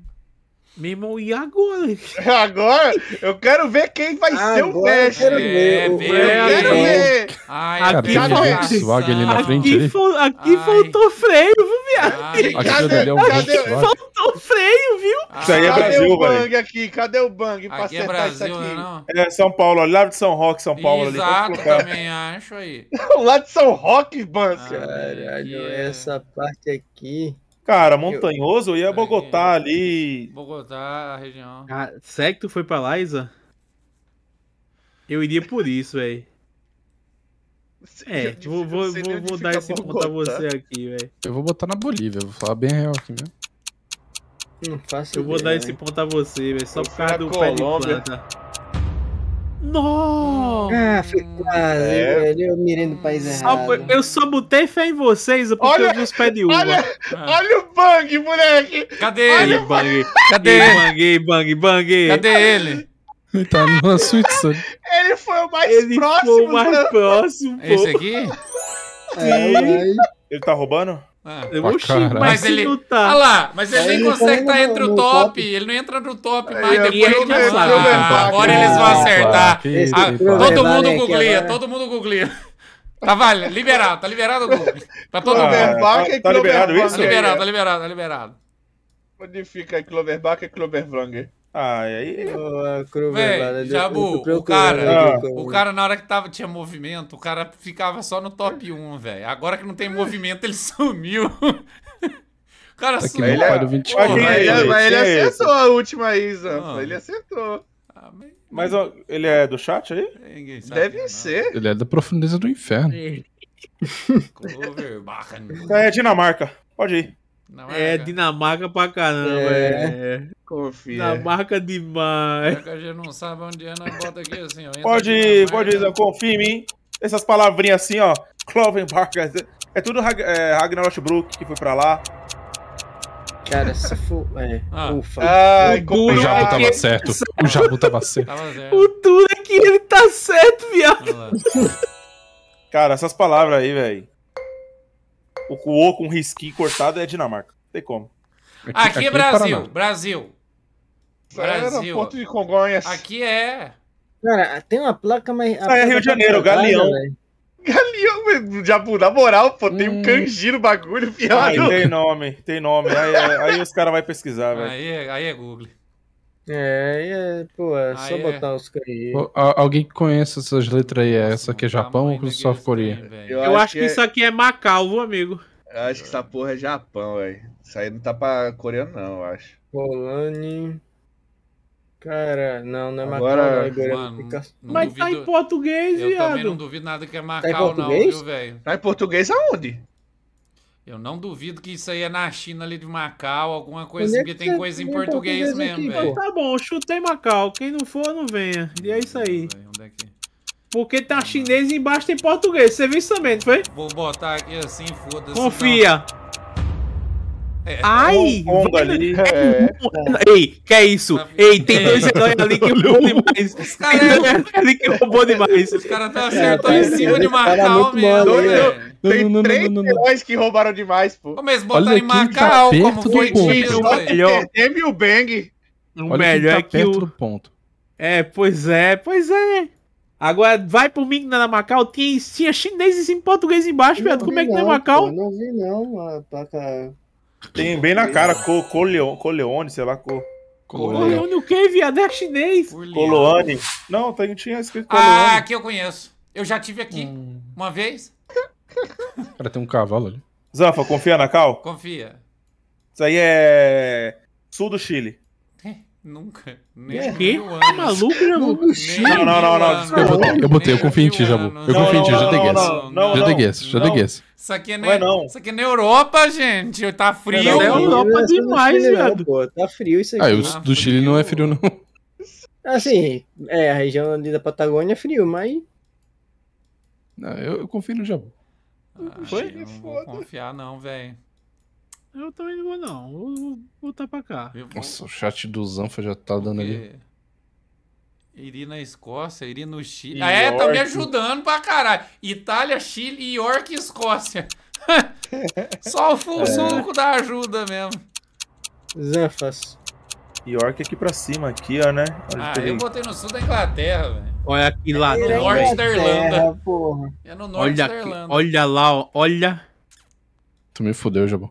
Meu irmão, e agora? Agora? Eu quero ver quem vai agora ser o mestre. Eu quero ver. É, eu quero ver. Ai, aqui faltou ali na frente. Aqui, fo... aqui faltou freio, viu, viado? Cadê, aqui faltou freio, viu? Isso aí é cadê o bang aqui? Cadê o bang pra aqui é acertar é Brasil, isso aqui? Né, não. É São Paulo, lá de São Roque, São Paulo. Exato, ali, também acho aí. lá de São Roque, bang. Caralho, é. essa parte aqui... Cara, montanhoso eu ia Bogotá ali. Bogotá, a região. Ah, que tu foi pra lá, Isa? Eu iria por isso, velho. É, é, vou, vou, vou, vou dar esse ponto a você aqui, velho. Eu vou botar na Bolívia, vou falar bem real aqui mesmo. Hum, fácil Eu vou dar esse ponto a você, velho, só eu por causa do Colômbia. pé de planta. Não! Ah, foi quase, é. velho. Eu mirei no país errado. eu só botei fé em vocês porque olha, eu vi os pés de uva. Olha, ah. olha o Bang, moleque! Cadê olha ele? Bang. Cadê ele? Bang, bang, bang. Cadê ele? Ele tá numa Suíça. Ele foi o mais ele próximo. Ele foi o mais né? próximo. Pô. Esse aqui? Sim. ele tá roubando? Ah, Oxi, mas ele. Olha ah lá, mas ele aí nem ele consegue estar tá entre o top, top, Ele não entra no top mais. Depois ele não sabe. agora eles vão acertar. Ah, é é todo mundo Googleia, todo mundo Googleia. Tá vale, liberado, tá liberado o Google. Tá todo ah, mundo. Tá, tá é liberado isso? Tá liberado, tá liberado, tá liberado. Onde fica Cloverback e Clovervanger? Ai, aí. Oh, Véi, Jabu, o cara, ah. o cara, na hora que tava, tinha movimento, o cara ficava só no top 1, velho. Agora que não tem movimento, ele sumiu. o cara sumiu. Né? É ele, é, do ele, ele acertou a última isa ah. Ele acertou. Ah, mas... ó, ele né? é do chat aí? Deve não. ser. Ele é da profundeza do inferno. Cover, É Dinamarca. Pode ir. Dinamarca. É, Dinamarca pra caramba. É, é. confia. Dinamarca demais. É que a gente não sabe onde é, nós bota aqui assim, ó. Pode, Dinamarca. pode, Izão, confirme, hein? Essas palavrinhas assim, ó. Clovenbark. É tudo é, Ragnar que foi pra lá. Cara, se for. É, ah. Ufa. Ah, o, é o Jabu é tava certo. O Jabu tava certo. O tudo é que ele tá certo, viado. Cara, essas palavras aí, velho. O Cuô com risquinho cortado é Dinamarca. Não tem como. Aqui, aqui é, é Brasil, é Brasil. Brasil. Porto de Congonhas. Aqui é. Cara, tem uma placa, mas. Ah, é Rio de tá Janeiro, Galeão. Velho. Galeão, Jabu, na moral, pô, tem um kanji hum. no bagulho, viado. Aí tem nome, tem nome. Aí, aí, aí os caras vão pesquisar, velho. Aí, aí é Google. É, é, pô, é só é. aí botar é. os aí. Alguém que conhece essas letras aí, é essa aqui é Japão ou Sul Coreia? Assim, eu, eu, acho que, que é... isso aqui é Macau, viu, amigo? Eu acho que essa porra é Japão, velho. Isso aí não tá pra Coreia não, eu acho. Polani. Cara, não, não é Macau, não, Mano, fica... não Mas duvido... tá em português, eu viado. Eu também não duvido nada que é tá Macau, tá não, viu, velho? Tá em português aonde? Eu não duvido que isso aí é na China ali de Macau, alguma coisa assim, é porque tem coisa em português, português mesmo, velho. Tá bom, chutei Macau. Quem não for, não venha. E é isso aí. Onde é que... É porque tá chinês e embaixo tem português. Você viu isso também, não foi? Vou botar aqui assim, foda-se. Confia. É, é Ai! um ali. É, é. Ei, que é isso? Tá Ei, tem é. dois heróis ali que roubou demais. Os caras ali que roubou demais. Os caras estão tá acertando em cima de Macau, mesmo. Tem não, três não, não, heróis que roubaram demais, pô. Mas botaram em Macau, tá como foi dito. é o Bang. O melhor tá é que o... ponto. É, pois é, pois é. Agora, vai por mim na Macau, tinha, tinha chinês e português embaixo, viado. Como é que não é Macau? Pô, não vi não, tá, placa... Tá. Tem bem na cara, co, Coleone, sei lá, co... Coleone o que, viado? É chinês. Coleone. Não, tem, tinha escrito Coleone. Ah, aqui eu conheço. Eu já tive aqui hum. uma vez. Cara, tem um cavalo ali. Zanfa, confia na Cal? Confia. Isso aí é sul do Chile. Nunca. Nem é. que? Tá maluco, Jabu? Não, não, não, não. Eu botei, eu, botei, eu confio em ti, Jabu. Eu confio em ti, já dei Já dei guess, já dei Isso aqui, é não. É isso aqui é na Europa, gente. Tá frio. Não, não, é Europa é demais, viado Pô, tá frio isso ah, aqui. Ah, o tá do frio. Chile não é frio, não. Assim, é, a região ali da Patagônia é frio, mas... Não, eu, eu confio no Jabu. Ah, Foi? Não vou confiar não, velho. Eu também não vou, não. Eu, vou voltar pra cá. Nossa, o chat do Zanfa já tá dando ali. Iria na Escócia, iria no Chile. Ah, é, tá me ajudando pra caralho. Itália, Chile, York e Escócia. Só o Fulsuco é. dá ajuda mesmo. Zanfas. York aqui pra cima, aqui, ó, né? Olha ah, eu botei no sul da Inglaterra, velho. Olha aqui lá. É né? no norte da Irlanda. Porra. É no norte olha da Irlanda. Aqui, olha lá, ó, olha. Tu me fudeu, Jabão.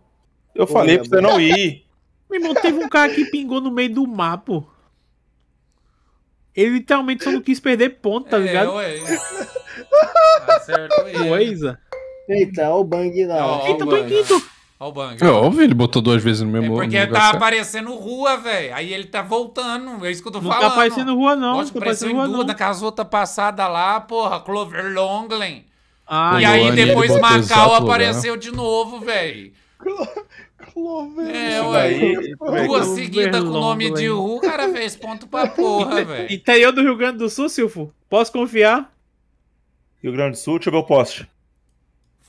Eu falei pra você não ir. Meu irmão, teve um cara que pingou no meio do mapa. Ele literalmente só não quis perder ponto, tá é, ligado? Ué. É. Acertou tá Coisa. Eita, olha o bang lá. Ó, Eita, tô em quinto. Olha o bang. É óbvio, ele botou duas vezes no mesmo É porque tá aparecendo rua, velho. Aí ele tá voltando. É isso que eu tô não tá falando. Não tá aparecendo rua, não. Lógico, tá aparecendo rua, duas, não. da casota passada lá, porra. Clover Longland. Ah, e aí depois Macau né? apareceu lugar. de novo, velho. É, ué. É Duas seguidas com o nome de rua, o cara fez ponto pra porra, velho. E eu do Rio Grande do Sul, Silfo. Posso confiar? Rio Grande do Sul, deixa eu ver o poste.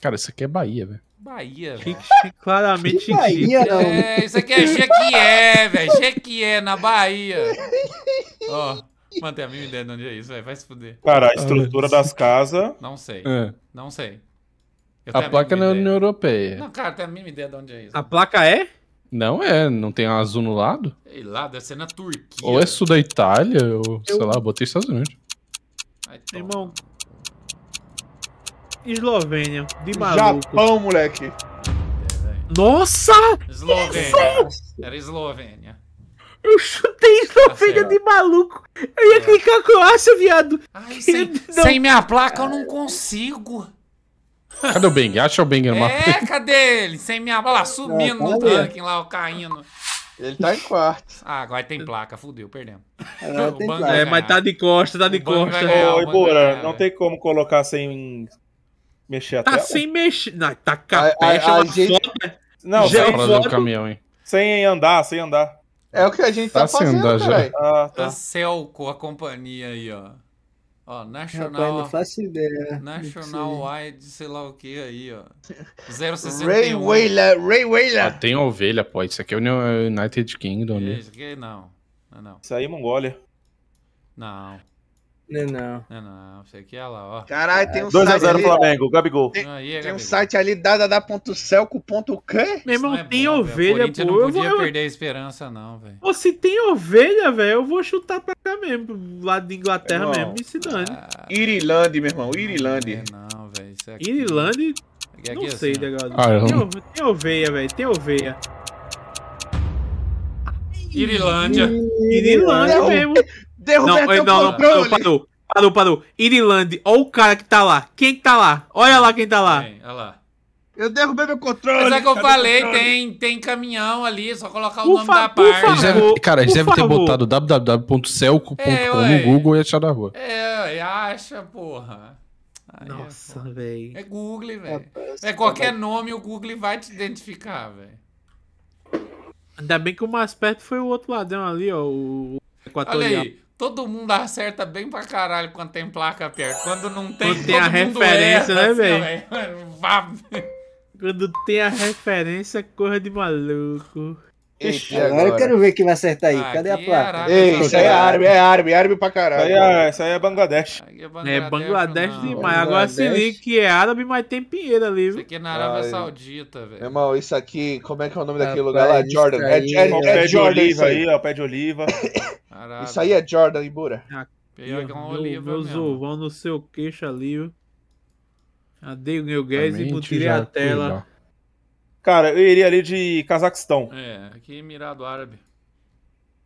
Cara, isso aqui é Bahia, velho. Bahia, velho. Claramente que Bahia, não. É, isso aqui é Jequié, velho. Jequié, na Bahia. Ó. Oh. Mantém a mínima ideia de onde é isso, velho. Vai se fuder. Cara, a estrutura ah, das casas. Não sei. É. Não sei a placa não é União Europeia. Não, cara, tem a mínima ideia de onde é isso. A placa é? Não é, não tem azul no lado? Sei lá, deve ser na Turquia. Ou é sul da Itália, ou eu... sei lá, botei Estados Unidos. Ai, toma. Irmão. Eslovênia, de maluco. Japão, moleque. É, Nossa! Eslovênia. Era Eslovênia. Eu chutei tá Eslovênia de maluco. Eu ia é. clicar com o viado. Ai, sem, sem minha placa eu não consigo. Cadê o Bang? Acha o Bang no mapa. É, cadê ele? Sem minha lá, sumindo no tanque lá, o caindo. Ele tá em quarto. Ah, agora tem placa, fudeu, perdemos. É, tem placa. É, mas tá de costa, tá de costa. Oi, bora. não tem como colocar sem mexer a tá tela. Tá sem mexer. Não, tá capecha, a, gente... Não, já do é caminhão, hein? Sem andar, sem andar. É o que a gente tá, tá fazendo, andar, já. Ah, tá. Selco, a companhia aí, ó. Ó, National. Rapaz, não faço ideia. National Wide, sei lá o que aí, ó. 061. Ray Whaler, Ray Whaler. Ah, tem ovelha, pô. Isso aqui é o United Kingdom. É, né? Isso aqui não. Não, é não. Isso aí é Mongólia. Não. É não, não. Não, é não. Isso aqui é lá, ó. Caralho, tem um 2 site. 2x0 Flamengo, Gabigol. Tem, aí, tem Gabigol. um site ali dadada.celco.que. Meu irmão, é tem bom, ovelha, pô. Não podia eu... perder a esperança, não, velho. Pô, se tem ovelha, velho, eu vou chutar pra cá mesmo. lá de Inglaterra irmão, mesmo. Me se dane. Ah, Irilândia, meu irmão. Irilândia. Não, é velho. isso Aqui... Irilândia. Aqui, não sei, assim, ah, eu... tem, tem ovelha, velho. Tem ovelha. Irilândia. Irilândia mesmo. Derrubar não, não, não, não, parou. Parou, parou. Iriland, olha o cara que tá lá. Quem que tá lá? Olha lá quem tá lá. Quem? Olha lá. Eu derrubei meu controle. Mas é que eu falei, tem, tem caminhão ali, é só colocar o nome da parte. deve, cara, eles devem ter botado www.celco.com é, no Google e achado a rua. É, acha, porra. Aí é Nossa, velho. É Google, velho. É qualquer nome, o Google vai te identificar, velho. Ainda bem que o mais perto foi o outro ladrão ali, ó. O equatorial. Olha aí, Todo mundo acerta bem pra caralho quando tem placa perto. Quando não tem, quando tem a referência, erra, né, assim, velho? É, quando tem a referência, corra de maluco agora, agora eu quero ver quem vai acertar aí. Cadê a placa? É Ei, isso aí é árabe, é árabe, é árabe pra caralho. Isso aí é, isso aí é Bangladesh. É, é Bangladesh, é Bangladesh demais. Agora se liga que é árabe, mas tem pinheiro ali. Viu? Isso aqui é na Arábia Ai. Saudita, velho. irmão, isso aqui, como é que é o nome daquele lugar lá? Jordan. É aí, é, pé de oliva aí, ó, pé de oliva. Isso aí é Jordan e Bura. Ah, Pior oliva. Meu zovão no seu queixo ali, viu? Adei o Guedes e mutirei a tela. Cara, eu iria ali de Cazaquistão. É, aqui é Emirado Árabe.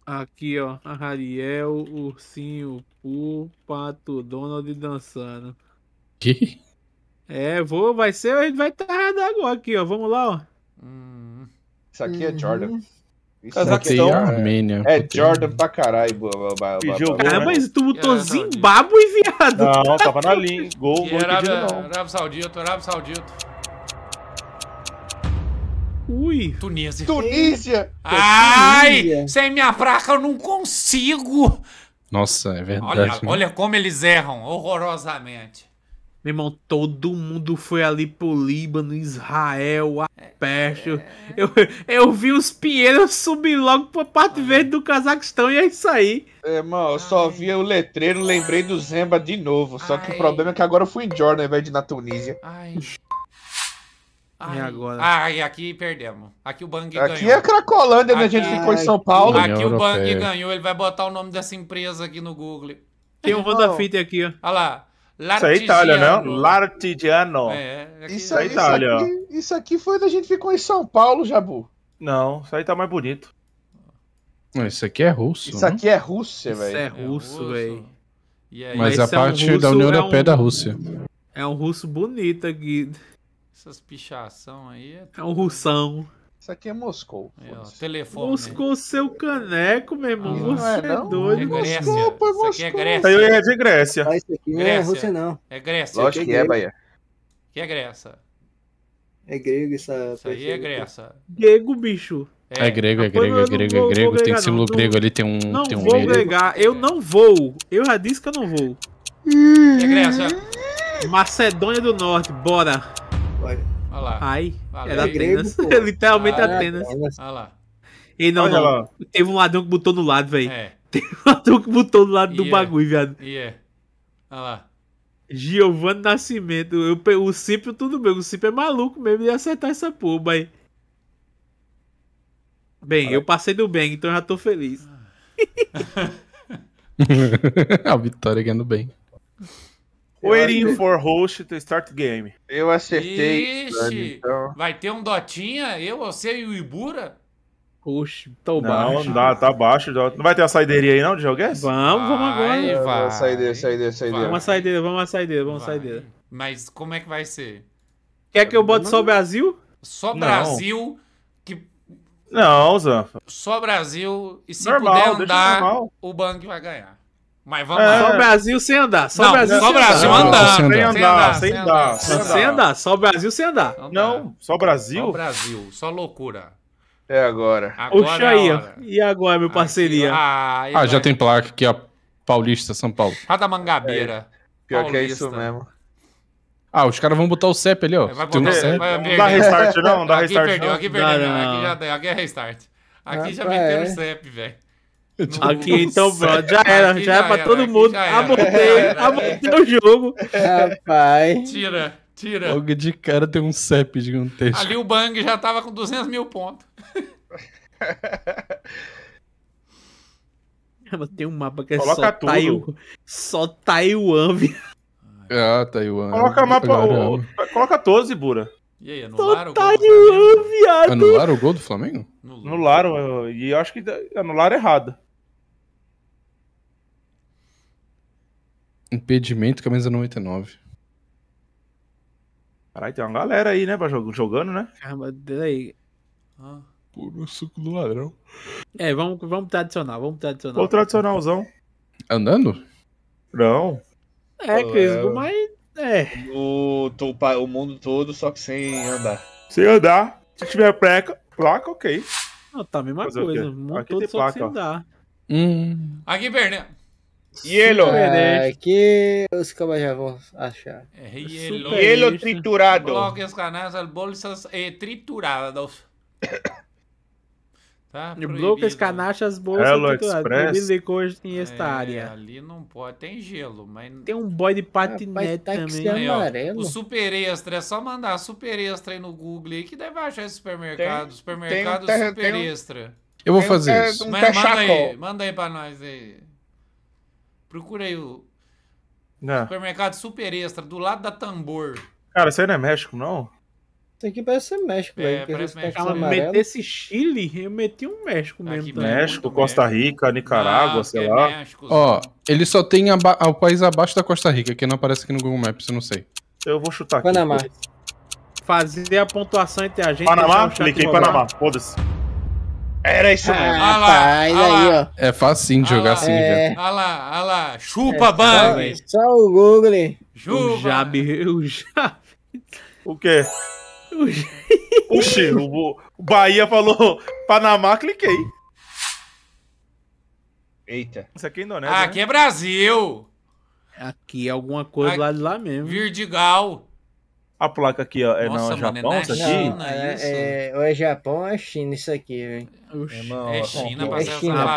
Aqui, ó, a Ariel, Ursinho, o Pato, Donald dançando. Que? É, vou, vai ser, a gente vai estar tá agora aqui, ó. Vamos lá, ó. Hum. Isso aqui é hum. Jordan. Isso Cazaquistão. É Armênia. É Jordan pra caralho. Blá, ah, mas tu botou Zimbábue, viado. Não, tava na linha. Gol, gol. Arábia, Arábia Saudita, Arábia Saudita. Ui. Tunísia. Tunísia! Ai! Sem minha placa eu não consigo! Nossa, é verdade. Olha, né? olha como eles erram, horrorosamente. Meu irmão, todo mundo foi ali pro Líbano, Israel, a é, Pérsia. É. Eu, eu vi os pinheiros subir logo pra parte verde do Cazaquistão e é isso aí. É, irmão, eu só Ai. vi o letreiro, lembrei do Zemba de novo. Só que o problema é que agora eu fui em Jordan ao invés de na Tunísia. Ai. Ai, e agora? e aqui perdemos. Aqui o Bang ganhou. Aqui é Cracolândia, aqui, né? A gente é ficou em São Paulo. Aqui o Bang ganhou. Ele vai botar o nome dessa empresa aqui no Google. Tem um Vandafite aqui. Olha lá. Lartigiano. Isso é Itália, né? Lartigiano. É, é, aqui... Isso é Itália. Isso aqui, isso aqui foi da gente ficou em São Paulo, Jabu. Não, isso aí tá mais bonito. isso aqui é russo. Isso né? aqui é Rússia, velho. Isso é russo, é velho. Mas a parte é um da União é Europeia é um... da Rússia. É um russo bonito aqui. Essas pichação aí é. É um russão. Isso aqui é Moscou. É, ó, telefone. Moscou seu caneco, meu irmão. Ah, você não é, é não? é doido. É Grécia. Moscou, pô, Moscou. Isso aqui é Grécia. Eu ia é de Grécia. Ah, isso aqui não é Grécia. é Rússia, não. É Grécia. Lógico que é, Bahia. Que é Grécia. É grego essa. Isso aí é Grécia. Grego, bicho. É, é grego, é grego, é grego, vou, é grego. Tem um símbolo não, grego ali, tem um. Não tem um vou negar, eu não vou. Eu já disse que eu não vou. É Grécia. Macedônia do Norte, bora. Olha lá. Ai, Valeu. era Atenas. Grego, Literalmente ah, Atenas. Olha lá. E não, Olha não. Lá. Teve um ladrão que botou no lado, velho. É. Teve um ladrão que botou no lado yeah. do bagulho, viado. E yeah. é. Olha lá. Giovanni Nascimento. Eu, o Cipro, tudo bem. O Cipro é maluco mesmo de acertar essa porra, mas... Bem, Olha. eu passei do bem, então eu já tô feliz. Ah. A vitória ganhando bem. Waiting for host to start game. Eu acertei. Ixi, então... Vai ter um Dotinha? Eu, você e o Ibura? Oxe, tá baixo. Não, dá, tá baixo. Não vai ter a saideria aí, não, de Joguess? Vamos, vamos agora. Vai. Saideira, saideira, saideira. Vamos a saideira, vamos a saideira, vamos a saideira. Mas como é que vai ser? Quer que eu bote só Brasil? Só Brasil. Não. Que... Não, Zanfa. Só Brasil. E se normal, puder andar, o banco vai ganhar. Mas vamos é. Só o Brasil sem andar. Só o Brasil, só sem, Brasil andar. Sem, sem andar. Sem andar. Sem andar. Sem andar. Só o Brasil sem andar. Não, só o Brasil. Só o Brasil. Só loucura. É agora. agora Oxa é aí. e agora, meu parceria? ah, ah já tem placa aqui, ó. Paulista, São Paulo. A da Mangabeira. É. Pior Paulista. que é isso mesmo. Ah, os caras vão botar o CEP ali, ó. Vai botar, um CEP. Vai, não dá restart, não? Não dá aqui restart. Perdeu, não. Aqui perdeu, aqui perdeu. Aqui já deu, aqui é restart. Aqui ah, já meteram é. o é. CEP, velho. Tipo, aqui então, bro, já era, é já, era pra todo mundo. Abotei, abotei o jogo. Rapaz. Tira, tira. Logo de cara tem um CEP gigantesco. Ali o Bang já tava com 200 mil pontos. Tem um mapa que é Coloca só, Taiwan, só Taiwan, viu? Ah, Taiwan. Coloca mapa. O, coloca todos, Bura. E aí, anularam Tô o gol do Flamengo? Anularam o gol do Flamengo? No, e eu acho que anularam errado. Impedimento, camisa 99. Caralho, tem uma galera aí, né, pra jog jogando, né? Caramba, daí. Ah. Puro suco do ladrão. É, vamos, vamos tradicional, vamos tradicional. Ou tradicionalzão. Andando? Não. É, Cris, é... mas. É. O, tô, o mundo todo, só que sem andar. Sem andar. Se tiver placa, placa, ok. Não, ah, tá a mesma Fazer coisa. O mundo Aqui todo, só placa, que sem andar. Hum. Aqui, Bernardo. Hielo. Ah, que os cabas acharam? vão achar. É, hielo. hielo triturado. Coloque as canastas, bolsas eh, trituradas. Tá Bloques, canachas, bolsas, Hello Express. Proibido de esta é, área. Ali não pode. Tem gelo, mas... Tem um boy de patinete tá também. Aí, Ó, o Super Extra, é só mandar Super Extra aí no Google aí que deve achar esse supermercado. Tem, supermercado tem um, Super um, Extra. Eu vou fazer isso. Um manda, aí, manda aí pra nós aí. Procurei o não. É. supermercado Super Extra, do lado da Tambor. Cara, isso aí não é México, não? Tem que parecer México, é, Parece tá México. Ela metesse Chile, eu meti um México mesmo. Aqui, México, Costa Rica, Nicarágua, ah, sei é lá. México, Ó, ele só tem o país abaixo da Costa Rica, que não aparece aqui no Google Maps, eu não sei. Eu vou chutar aqui. Panamá. Fazer a pontuação entre a gente. Panamá? Cliquei em Panamá, foda-se. Era isso mesmo. Ah, ah aí, ó. É facinho de ah, jogar assim, é. velho. Ah lá, ah lá. Chupa, é, Bang! Só, o Google. Chupa. O Jabi. o Jabi. O quê? O cheiro. o Bahia falou Panamá, cliquei. Eita. Isso aqui é Indonésia, Aqui né? é Brasil. Aqui é alguma coisa aqui, lá de lá mesmo. Virdigal. A placa aqui, ó, é Nossa, é não, é mano, Japão, é isso aqui? Não, é, é, ou é Japão ou é China isso aqui, velho. É, é China, mas é É China. a China é a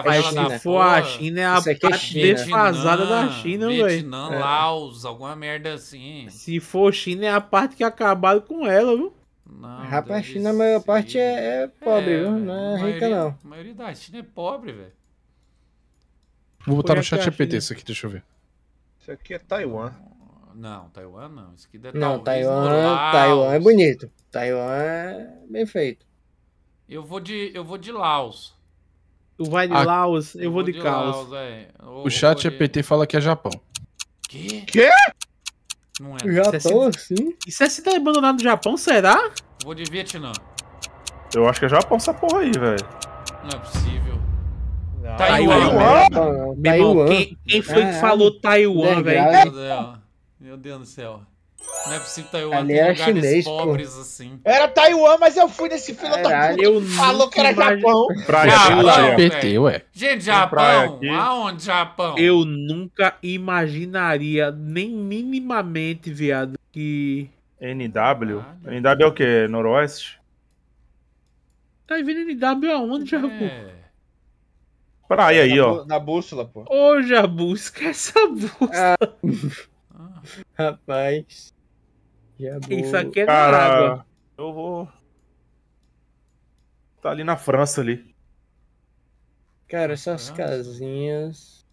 é parte é defasada da China, velho. Vietnã, é. Laos, alguma merda assim. Se for China, é a parte que acabaram com ela, viu? Não, Rapaz, a China, a maior parte é, pobre, viu? Não é maioria, rica, não. A maioria da China é pobre, velho. Vou botar no chat GPT isso aqui, deixa eu ver. Isso aqui é Taiwan. Não, Taiwan não. Isso aqui é Não, Taiwan, Taiwan é bonito. Taiwan é bem feito. Eu vou de, eu vou de Laos. Tu vai de A... Ah, Laos, eu, eu vou, vou de, de Caos. Laos, é. o chat de... EPT fala que é Japão. Que? Quê? Não é. Japão, isso é sim. Isso é tá abandonado do Japão, será? Vou de Vietnã. Eu acho que é Japão essa porra aí, velho. Não é possível. Não. Taiwan. Taiwan. Taiwan. Meu irmão, quem, quem, foi que falou Taiwan, velho? Meu Deus do céu. Não é possível Taiwan Ali ter lugares chinês, pobres pô. assim. Era Taiwan, mas eu fui nesse filho Caralho, da puta falou que era Japão. Praia, Japão, ah, ué. Gente, Japão, aonde Japão? Eu nunca imaginaria, nem minimamente, viado, que... NW? Ah, NW é o quê? Noroeste? Tá vindo NW aonde, é. Jabu? Praia aí, na ó. Na bússola, pô. Ô, Jabu, esquece a bússola. Ah. Rapaz. Isso aqui é Cara, água. Eu vou. Tá ali na França ali. Cara, essas França? casinhas.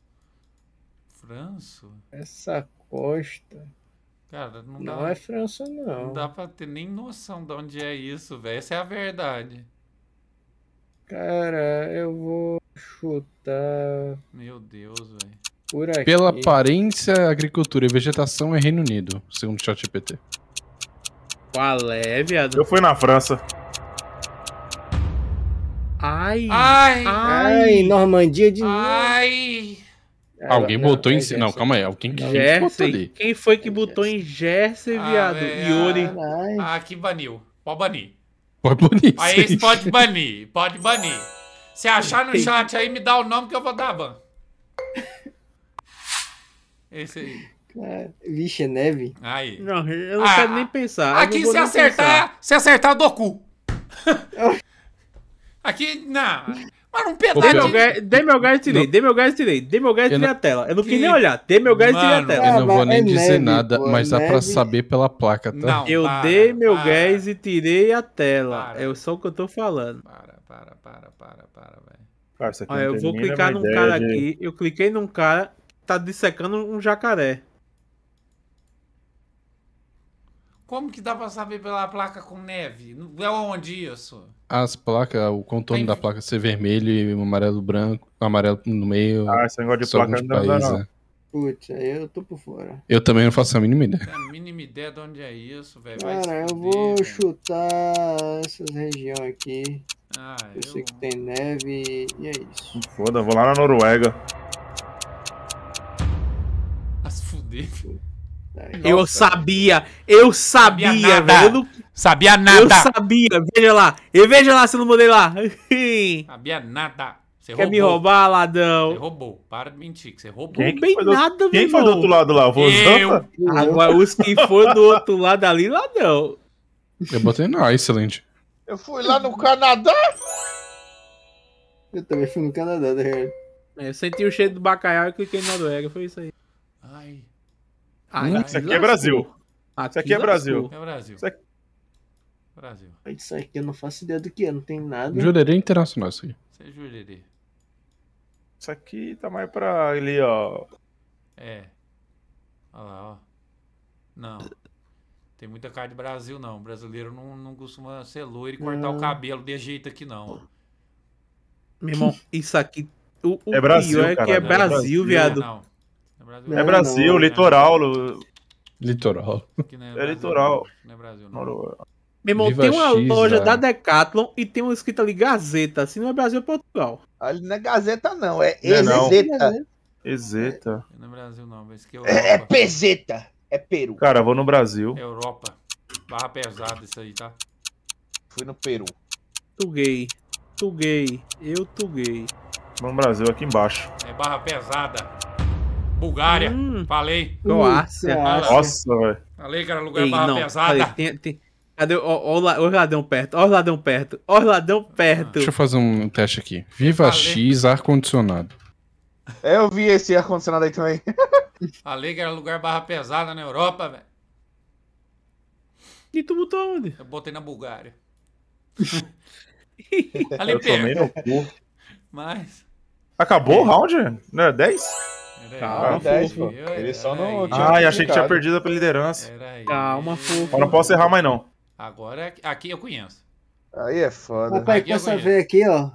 França? Essa costa. Cara, não, não dá... é França, não. Não dá pra ter nem noção de onde é isso, velho. Essa é a verdade. Cara, eu vou chutar. Meu Deus, velho. Aqui... Pela aparência, agricultura e vegetação é Reino Unido, segundo o ChatGPT. Qual é, viado? Eu fui na França. Ai! Ai! Ai, Normandia de novo. Ai! É, alguém não, botou não, em. É não, calma aí. Alguém que botou ali. Quem foi que botou em Gerson, ah, viado? É, Yuri. Ah, ah, que baniu. Pode banir. Pode banir. Aí pode banir. Pode banir. Se achar no chat aí, me dá o nome que eu vou dar ban. Esse aí. É. vixe, é neve. Aí. Não, eu não ah, quero nem pensar. Aqui se acertar, pensar. se acertar, eu dou cu. aqui, não. Mas um pedaço. Dei meu gás, dei meu gás e tirei, dei meu gás e tirei, dei meu gás e tirei a tela. Eu não queria nem olhar, dei meu gás e tirei a tela. Eu não vou nem é dizer neve, nada, pô, é mas neve. dá pra saber pela placa, tá? Não, eu para, dei meu para, gás e tirei a tela. Para. É só o que eu tô falando. Para, para, para, para, para, velho. Olha, eu vou clicar num cara de... aqui. Eu cliquei num cara, tá dissecando um jacaré. Como que dá pra saber pela placa com neve? É onde isso? As placas, o contorno Tem... da placa ser vermelho e amarelo branco, amarelo no meio. Ah, esse negócio de placa não dá não. Né? Putz, eu tô por fora. Eu também não faço a mínima ideia. É a mínima ideia de onde é isso, velho. Cara, eu vou véio. chutar essas regiões aqui. Ah, eu, eu sei que tem neve e é isso. Foda, vou lá na Noruega. dele. É, eu Nossa. sabia, eu sabia, velho. Sabia nada. Eu sabia, veja lá. E veja lá se eu não mudei lá. sabia nada. Você Quer roubou. me roubar, ladão? Você roubou. Para de mentir, que você roubou. Quem bem do... nada, Quem foi do outro lado lá? Vozão? Eu... Agora, os que for do outro lado ali, ladão. Eu botei na Iceland. Eu fui lá no Canadá? Eu também fui no Canadá, né? É, eu senti o cheiro do bacalhau e cliquei na Noruega. Foi isso aí. Ai. Ah, hum, isso aqui é Brasil. Aqui isso aqui é Brasil. É Brasil. Isso aqui... Brasil. Isso aqui eu não faço ideia do que é, não tem nada. Jurerê internacional isso aqui. Isso é jurerê. Isso aqui tá mais pra ali, ó. É. Olha lá, ó. Não. Tem muita cara de Brasil, não. O brasileiro não, não costuma ser loiro e cortar não. o cabelo de jeito aqui, não. Meu irmão, isso aqui. O, o é Brasil, pior é que é Brasil, é Brasil, viado. Não. É é Brasil. É Brasil, litoral. Litoral. é, litoral. Não é Brasil, não. Meu irmão, Viva tem uma X, loja né? da Decathlon e tem uma escrita ali Gazeta. Se não é Brasil, é Portugal. Ali ah, não é Gazeta, não. É, é Exeta. Exeta. Não é Brasil, não. é, é, É Peru. Cara, vou no Brasil. Europa. Barra pesada isso aí, tá? Fui no Peru. Tuguei. Tuguei. Eu tuguei. no Brasil, aqui embaixo. É barra pesada. Bulgária. Hum. Falei. Croácia. Nossa, velho. Falei que era lugar Ei, barra não, pesada. Falei, tem, tem... Cadê? Olha o ladrão perto, olha o ladrão perto, olha o ladrão perto. Deixa eu fazer um teste aqui. Viva X ar-condicionado. É, eu vi esse ar-condicionado aí também. Falei que era lugar barra pesada na Europa, velho. E tu botou onde? Eu botei na Bulgária. Ali eu perto. Mas. Acabou o é. round? Não é 10? Calma, ah, fofo. Ele só não tinha Ai, achei que tinha perdido a liderança. Calma, fofo. Eu não posso errar mais, não. Agora, é aqui eu conheço. Aí é foda. Papai, aqui começa ver aqui, ó.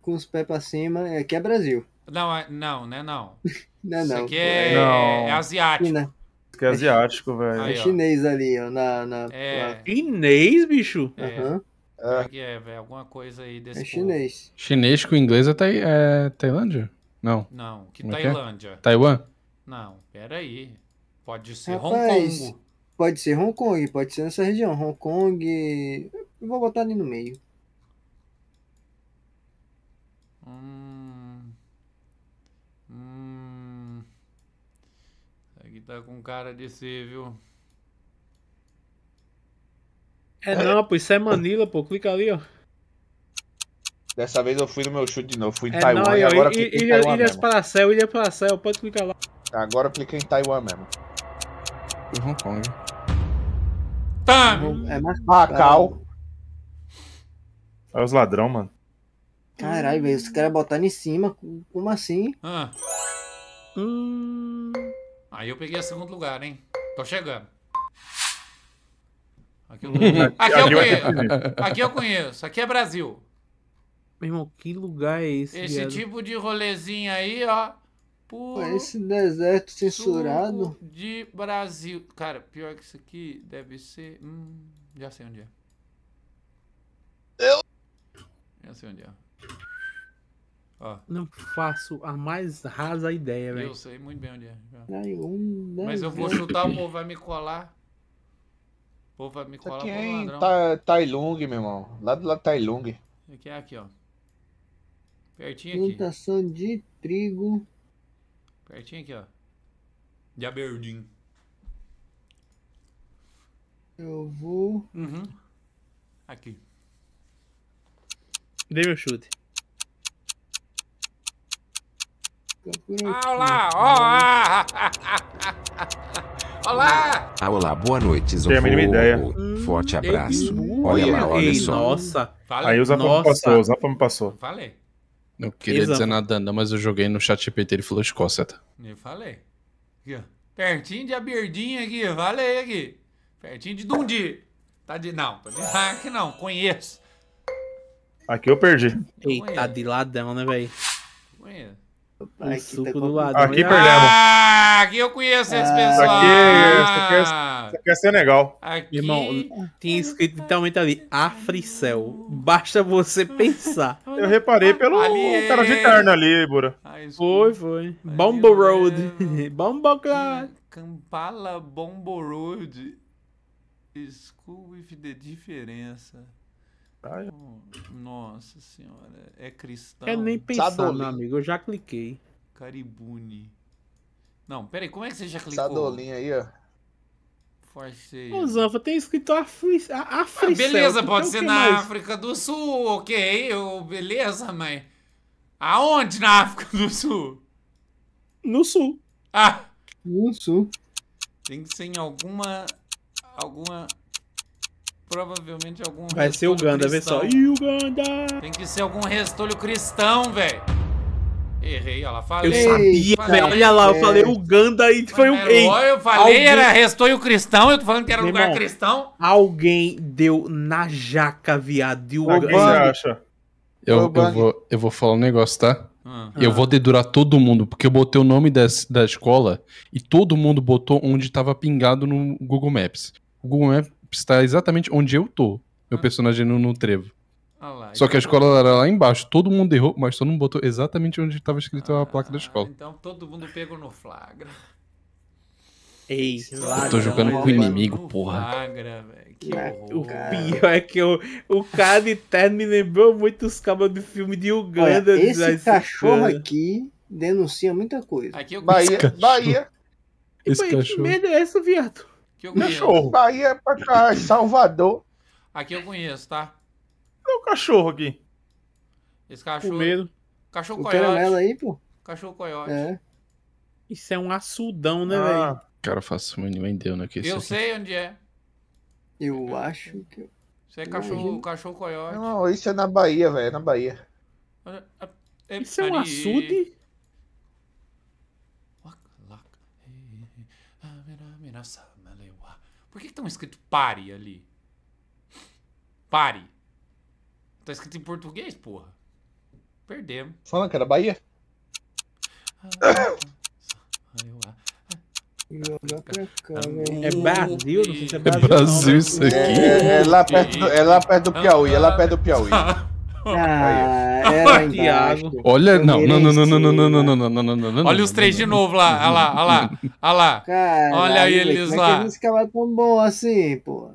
Com os pés pra cima. Aqui é Brasil. Não, não, né, não. não, é não. É Isso aqui é, não. é asiático. China. Isso aqui é asiático, velho. É chinês ali, ó. Na, na, é. Lá. Chinês, bicho? É. Uhum. É. é, velho. Alguma coisa aí desse. É chinês. Povo. Chinês com inglês é, é Tailândia? Não. Não, que Como é é? Tailândia. É? Taiwan? Não, peraí. Pode ser Rapaz, Hong Kong. Pode ser Hong Kong, pode ser nessa região. Hong Kong. Eu vou botar ali no meio. Hum. Hum. Aqui tá com cara de ser, viu? É não, pô, isso é Manila, pô. Clica ali, ó. Dessa vez eu fui no meu chute de novo. Fui em é Taiwan não, e agora eu cliquei em Taiwan Ilhas para céu, ilha para céu. Pode clicar lá. Agora eu cliquei em Taiwan mesmo. Em Hong Kong. Tá. É mais Macau. Ah, Olha é os ladrão, mano. Caralho, velho. Os caras botaram em cima. Como assim? Ah. Hum... Aí eu peguei a segundo lugar, hein? Tô chegando. Aqui aqui, eu conheço. Aqui eu conheço. Aqui é Brasil. Meu irmão, que lugar é esse? Esse viado? tipo de rolezinho aí, ó. por esse deserto censurado. De Brasil. Cara, pior que isso aqui deve ser. Hum, já sei onde é. Eu. Já sei onde é. Ó. Não faço a mais rasa ideia, velho. Eu sei muito bem onde é. Né? Mas eu vou chutar, o povo vai me colar. O povo vai me colar. Aqui é em Tailung, meu irmão. Lá do lado de Tailung. Aqui é aqui, ó. Pertinho Plantação aqui. de trigo. Pertinho aqui, ó. De Aberdeen. Eu vou. Uhum. Aqui. Dei meu chute. Olá! Olá! Olá! Ah, olá, boa noite, Zofo. Tem a mínima ideia. Forte abraço. Olha lá, olha só. Nossa. Aí o me passou, o me passou. Falei. Não queria Exato. dizer nada, não, mas eu joguei no chat GPT, ele falou Escócia, tá? Eu falei. Aqui, ó. Pertinho de Aberdeen aqui, falei aqui. Pertinho de Dundee. Tá de. Não, tá de hack não, conheço. Aqui eu perdi. Eita, de ladão, né, velho? Conheço. aqui suco tá do ladão. Aqui né? perdemos. Ah, aqui eu conheço esse ah, pessoal. Aqui, eu conheço. É essa aqui é legal. Aqui... Irmão, tinha escrito literalmente ali, Africel. Basta você pensar. Eu reparei pelo ali cara de é- terno ali, Bura. Foi, foi. Bombo é Road. Bombo Kampala Bombo Road. School with the diferença. Tá hum, nossa senhora, é cristão. Quer nem pensar, Sadolin. meu amigo, eu já cliquei. Caribune. Não, peraí, como é que você já clicou? Sadolinha aí, ó. Forceio. Ô, Zanfa, tem escrito Afri... Ah, beleza, pode então, ser na mais? África do Sul, ok, eu, beleza, mas... Aonde na África do Sul? No Sul. Ah! No Sul. Tem que ser em alguma... Alguma... Provavelmente algum... Vai ser Uganda, vê só. Uganda! Tem que ser algum restolho cristão, velho. Errei, olha lá, falei. Eu sabia, velho. Olha lá, eu falei Uganda e foi um rei. Eu falei, alguém... era restou e o cristão, eu tô falando que era lugar irmão, cristão. Alguém deu na jaca, viado, de Uganda. Alguém acha? Eu, eu, vou, eu vou falar um negócio, tá? Ah. Eu vou dedurar todo mundo, porque eu botei o nome des, da escola e todo mundo botou onde tava pingado no Google Maps. O Google Maps está exatamente onde eu tô, meu ah. personagem no, no trevo. Ah lá, Só que a então escola era lá embaixo, todo mundo errou, mas todo mundo botou exatamente onde estava escrito ah, a placa da ah, escola. Então todo mundo pegou no flagra. Ei, flagra, eu tô jogando com o inimigo, no porra. Flagra, é, o pior é que eu, o cara interno me lembrou muito os cabos do filme de Uganda. Olha, esse cachorro aqui denuncia muita coisa. Aqui é eu... Bahia, esse Bahia. Esse Bahia, cachorro. É que medo é esse, viado? Cachorro. Bahia é pra cá, Salvador. Aqui eu conheço, tá? Meu cachorro aqui. Esse cachorro. medo. Cachorro o coiote. Caramelo aí, pô. Cachorro coiote. É. Isso é um açudão, né, ah. velho? Cara, eu faço uma ideia, né? Que eu sei onde é. Eu acho que. Isso é cachorro, cachorro coiote. Não, isso é na Bahia, velho. É na Bahia. Isso é um açude? Por que estão tá escrito pare ali? Pare. Tá escrito em português, porra. Perdemos. Falando que era Bahia. É Brasil, não sei se é Brasil. É Brasil isso aqui. É, é lá perto do, é lá perto do Piauí, é lá perto do Piauí. Ah, era Thiago. Olha, não, não, não, não, não, não, não, não, não, não, não, Olha os três de novo lá, olha lá, olha lá, olha lá. Olha eles lá. Como é que música vai tão boa assim, pô?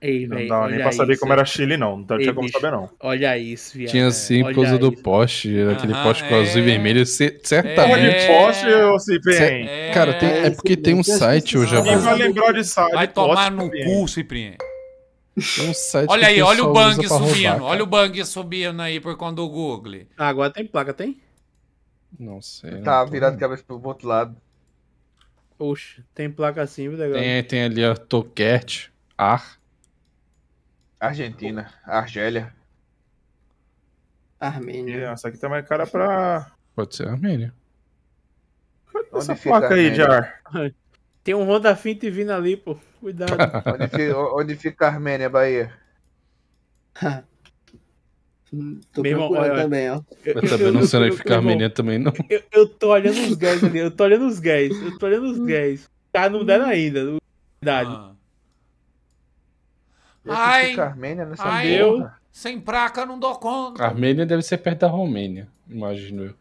Ei, não dava nem pra saber isso, como era Chile, não. Não Ei, tinha como bicho, saber, não. Olha isso, viado. Tinha sim, por causa do poste. Aquele ah, poste com é. azul e é. vermelho. Certamente. É. poste, ô Ciprien? É. Cara, tem, é porque tem um site hoje. Ninguém vai lembrar de site. Vai tomar no cu, Ciprien. Tem um site olha aí, olha o bang subindo. Roubar, olha o bang subindo aí por conta do Google. Ah, agora tem placa, tem? Não sei. Tá não virado de cabeça pro outro lado. Oxe, tem placa assim, legal. Tem, tem ali, ó, Toquete, ar. Argentina, Argélia. Armênia. Essa aqui tá mais é cara pra. Pode ser Armênia. Onde essa placa aí, Jar? Tem um Honda Fit vindo ali, pô. Cuidado. onde, fica, onde fica a Armênia, Bahia? Tô Meu procurando também, ó. Eu, também não sei ficar Armênia também, não. Eu, eu tô olhando os gays ali, eu tô olhando os gays, eu tô olhando os gays. Tá não dando ainda, não, Ah. Ai, Armênia nessa ai, eu, sem praca não dou conta. Armênia deve ser perto da Romênia, imagino eu.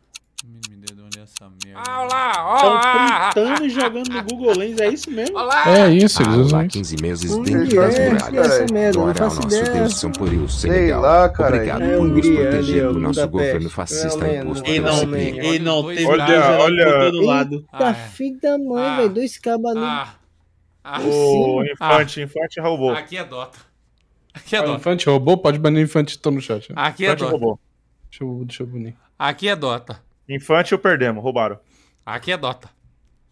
Me dê de onde é essa merda. Ah, lá, ó. Estão ah, ah, ah, printando e jogando no Google Lens, é isso mesmo? Olá. É isso, eles usam isso. 15 meses Hum, dentro é das é, muralhas. É isso mesmo, não faço nosso ideia. Deus Sampaio Sei Senegal. lá, cara. Obrigado É, por nos Hungria, é proteger ali, do nosso Budapeste. governo tá fascista Helena. imposto E pelo não, e não tem Olha, Venezuela olha. por todo lado. Eita, Ah, é. filho da mãe, Ah. velho. Dois cabas ali. Ah, ah, O Infante, Infante roubou. aqui é Dota. Aqui é Dota. Infante robô, pode banir infante estou no chat. Aqui é infante é Dota. Robô. Deixa eu, deixa eu banir. Aqui é Dota. Infante ou perdemos, roubaram. Aqui é Dota.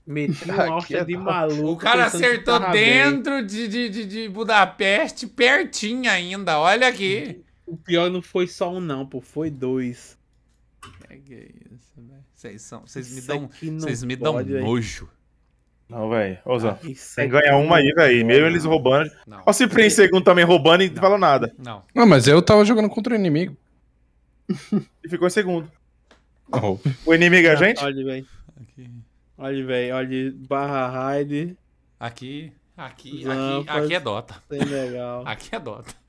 Meti nossa é de maluco. O cara acertou de dentro de, de, de, Budapeste, pertinho ainda. Olha aqui. O pior não foi só um, não, pô. Foi dois. É que isso, velho. Vocês me dão, cês me dão nojo. Não, velho. Ah, Oza, tem que ganhar tá uma aí, velho. Mesmo eles roubando. Olha Ó, se em segundo também roubando e não. falou nada. Não. Não, mas eu tava jogando contra o inimigo. e ficou em segundo. Oh. O inimigo é a gente? Olha, velho. Olha, velho. Olha, barra raid. Aqui, aqui, aqui, aqui é Dota. Legal. Aqui é Dota.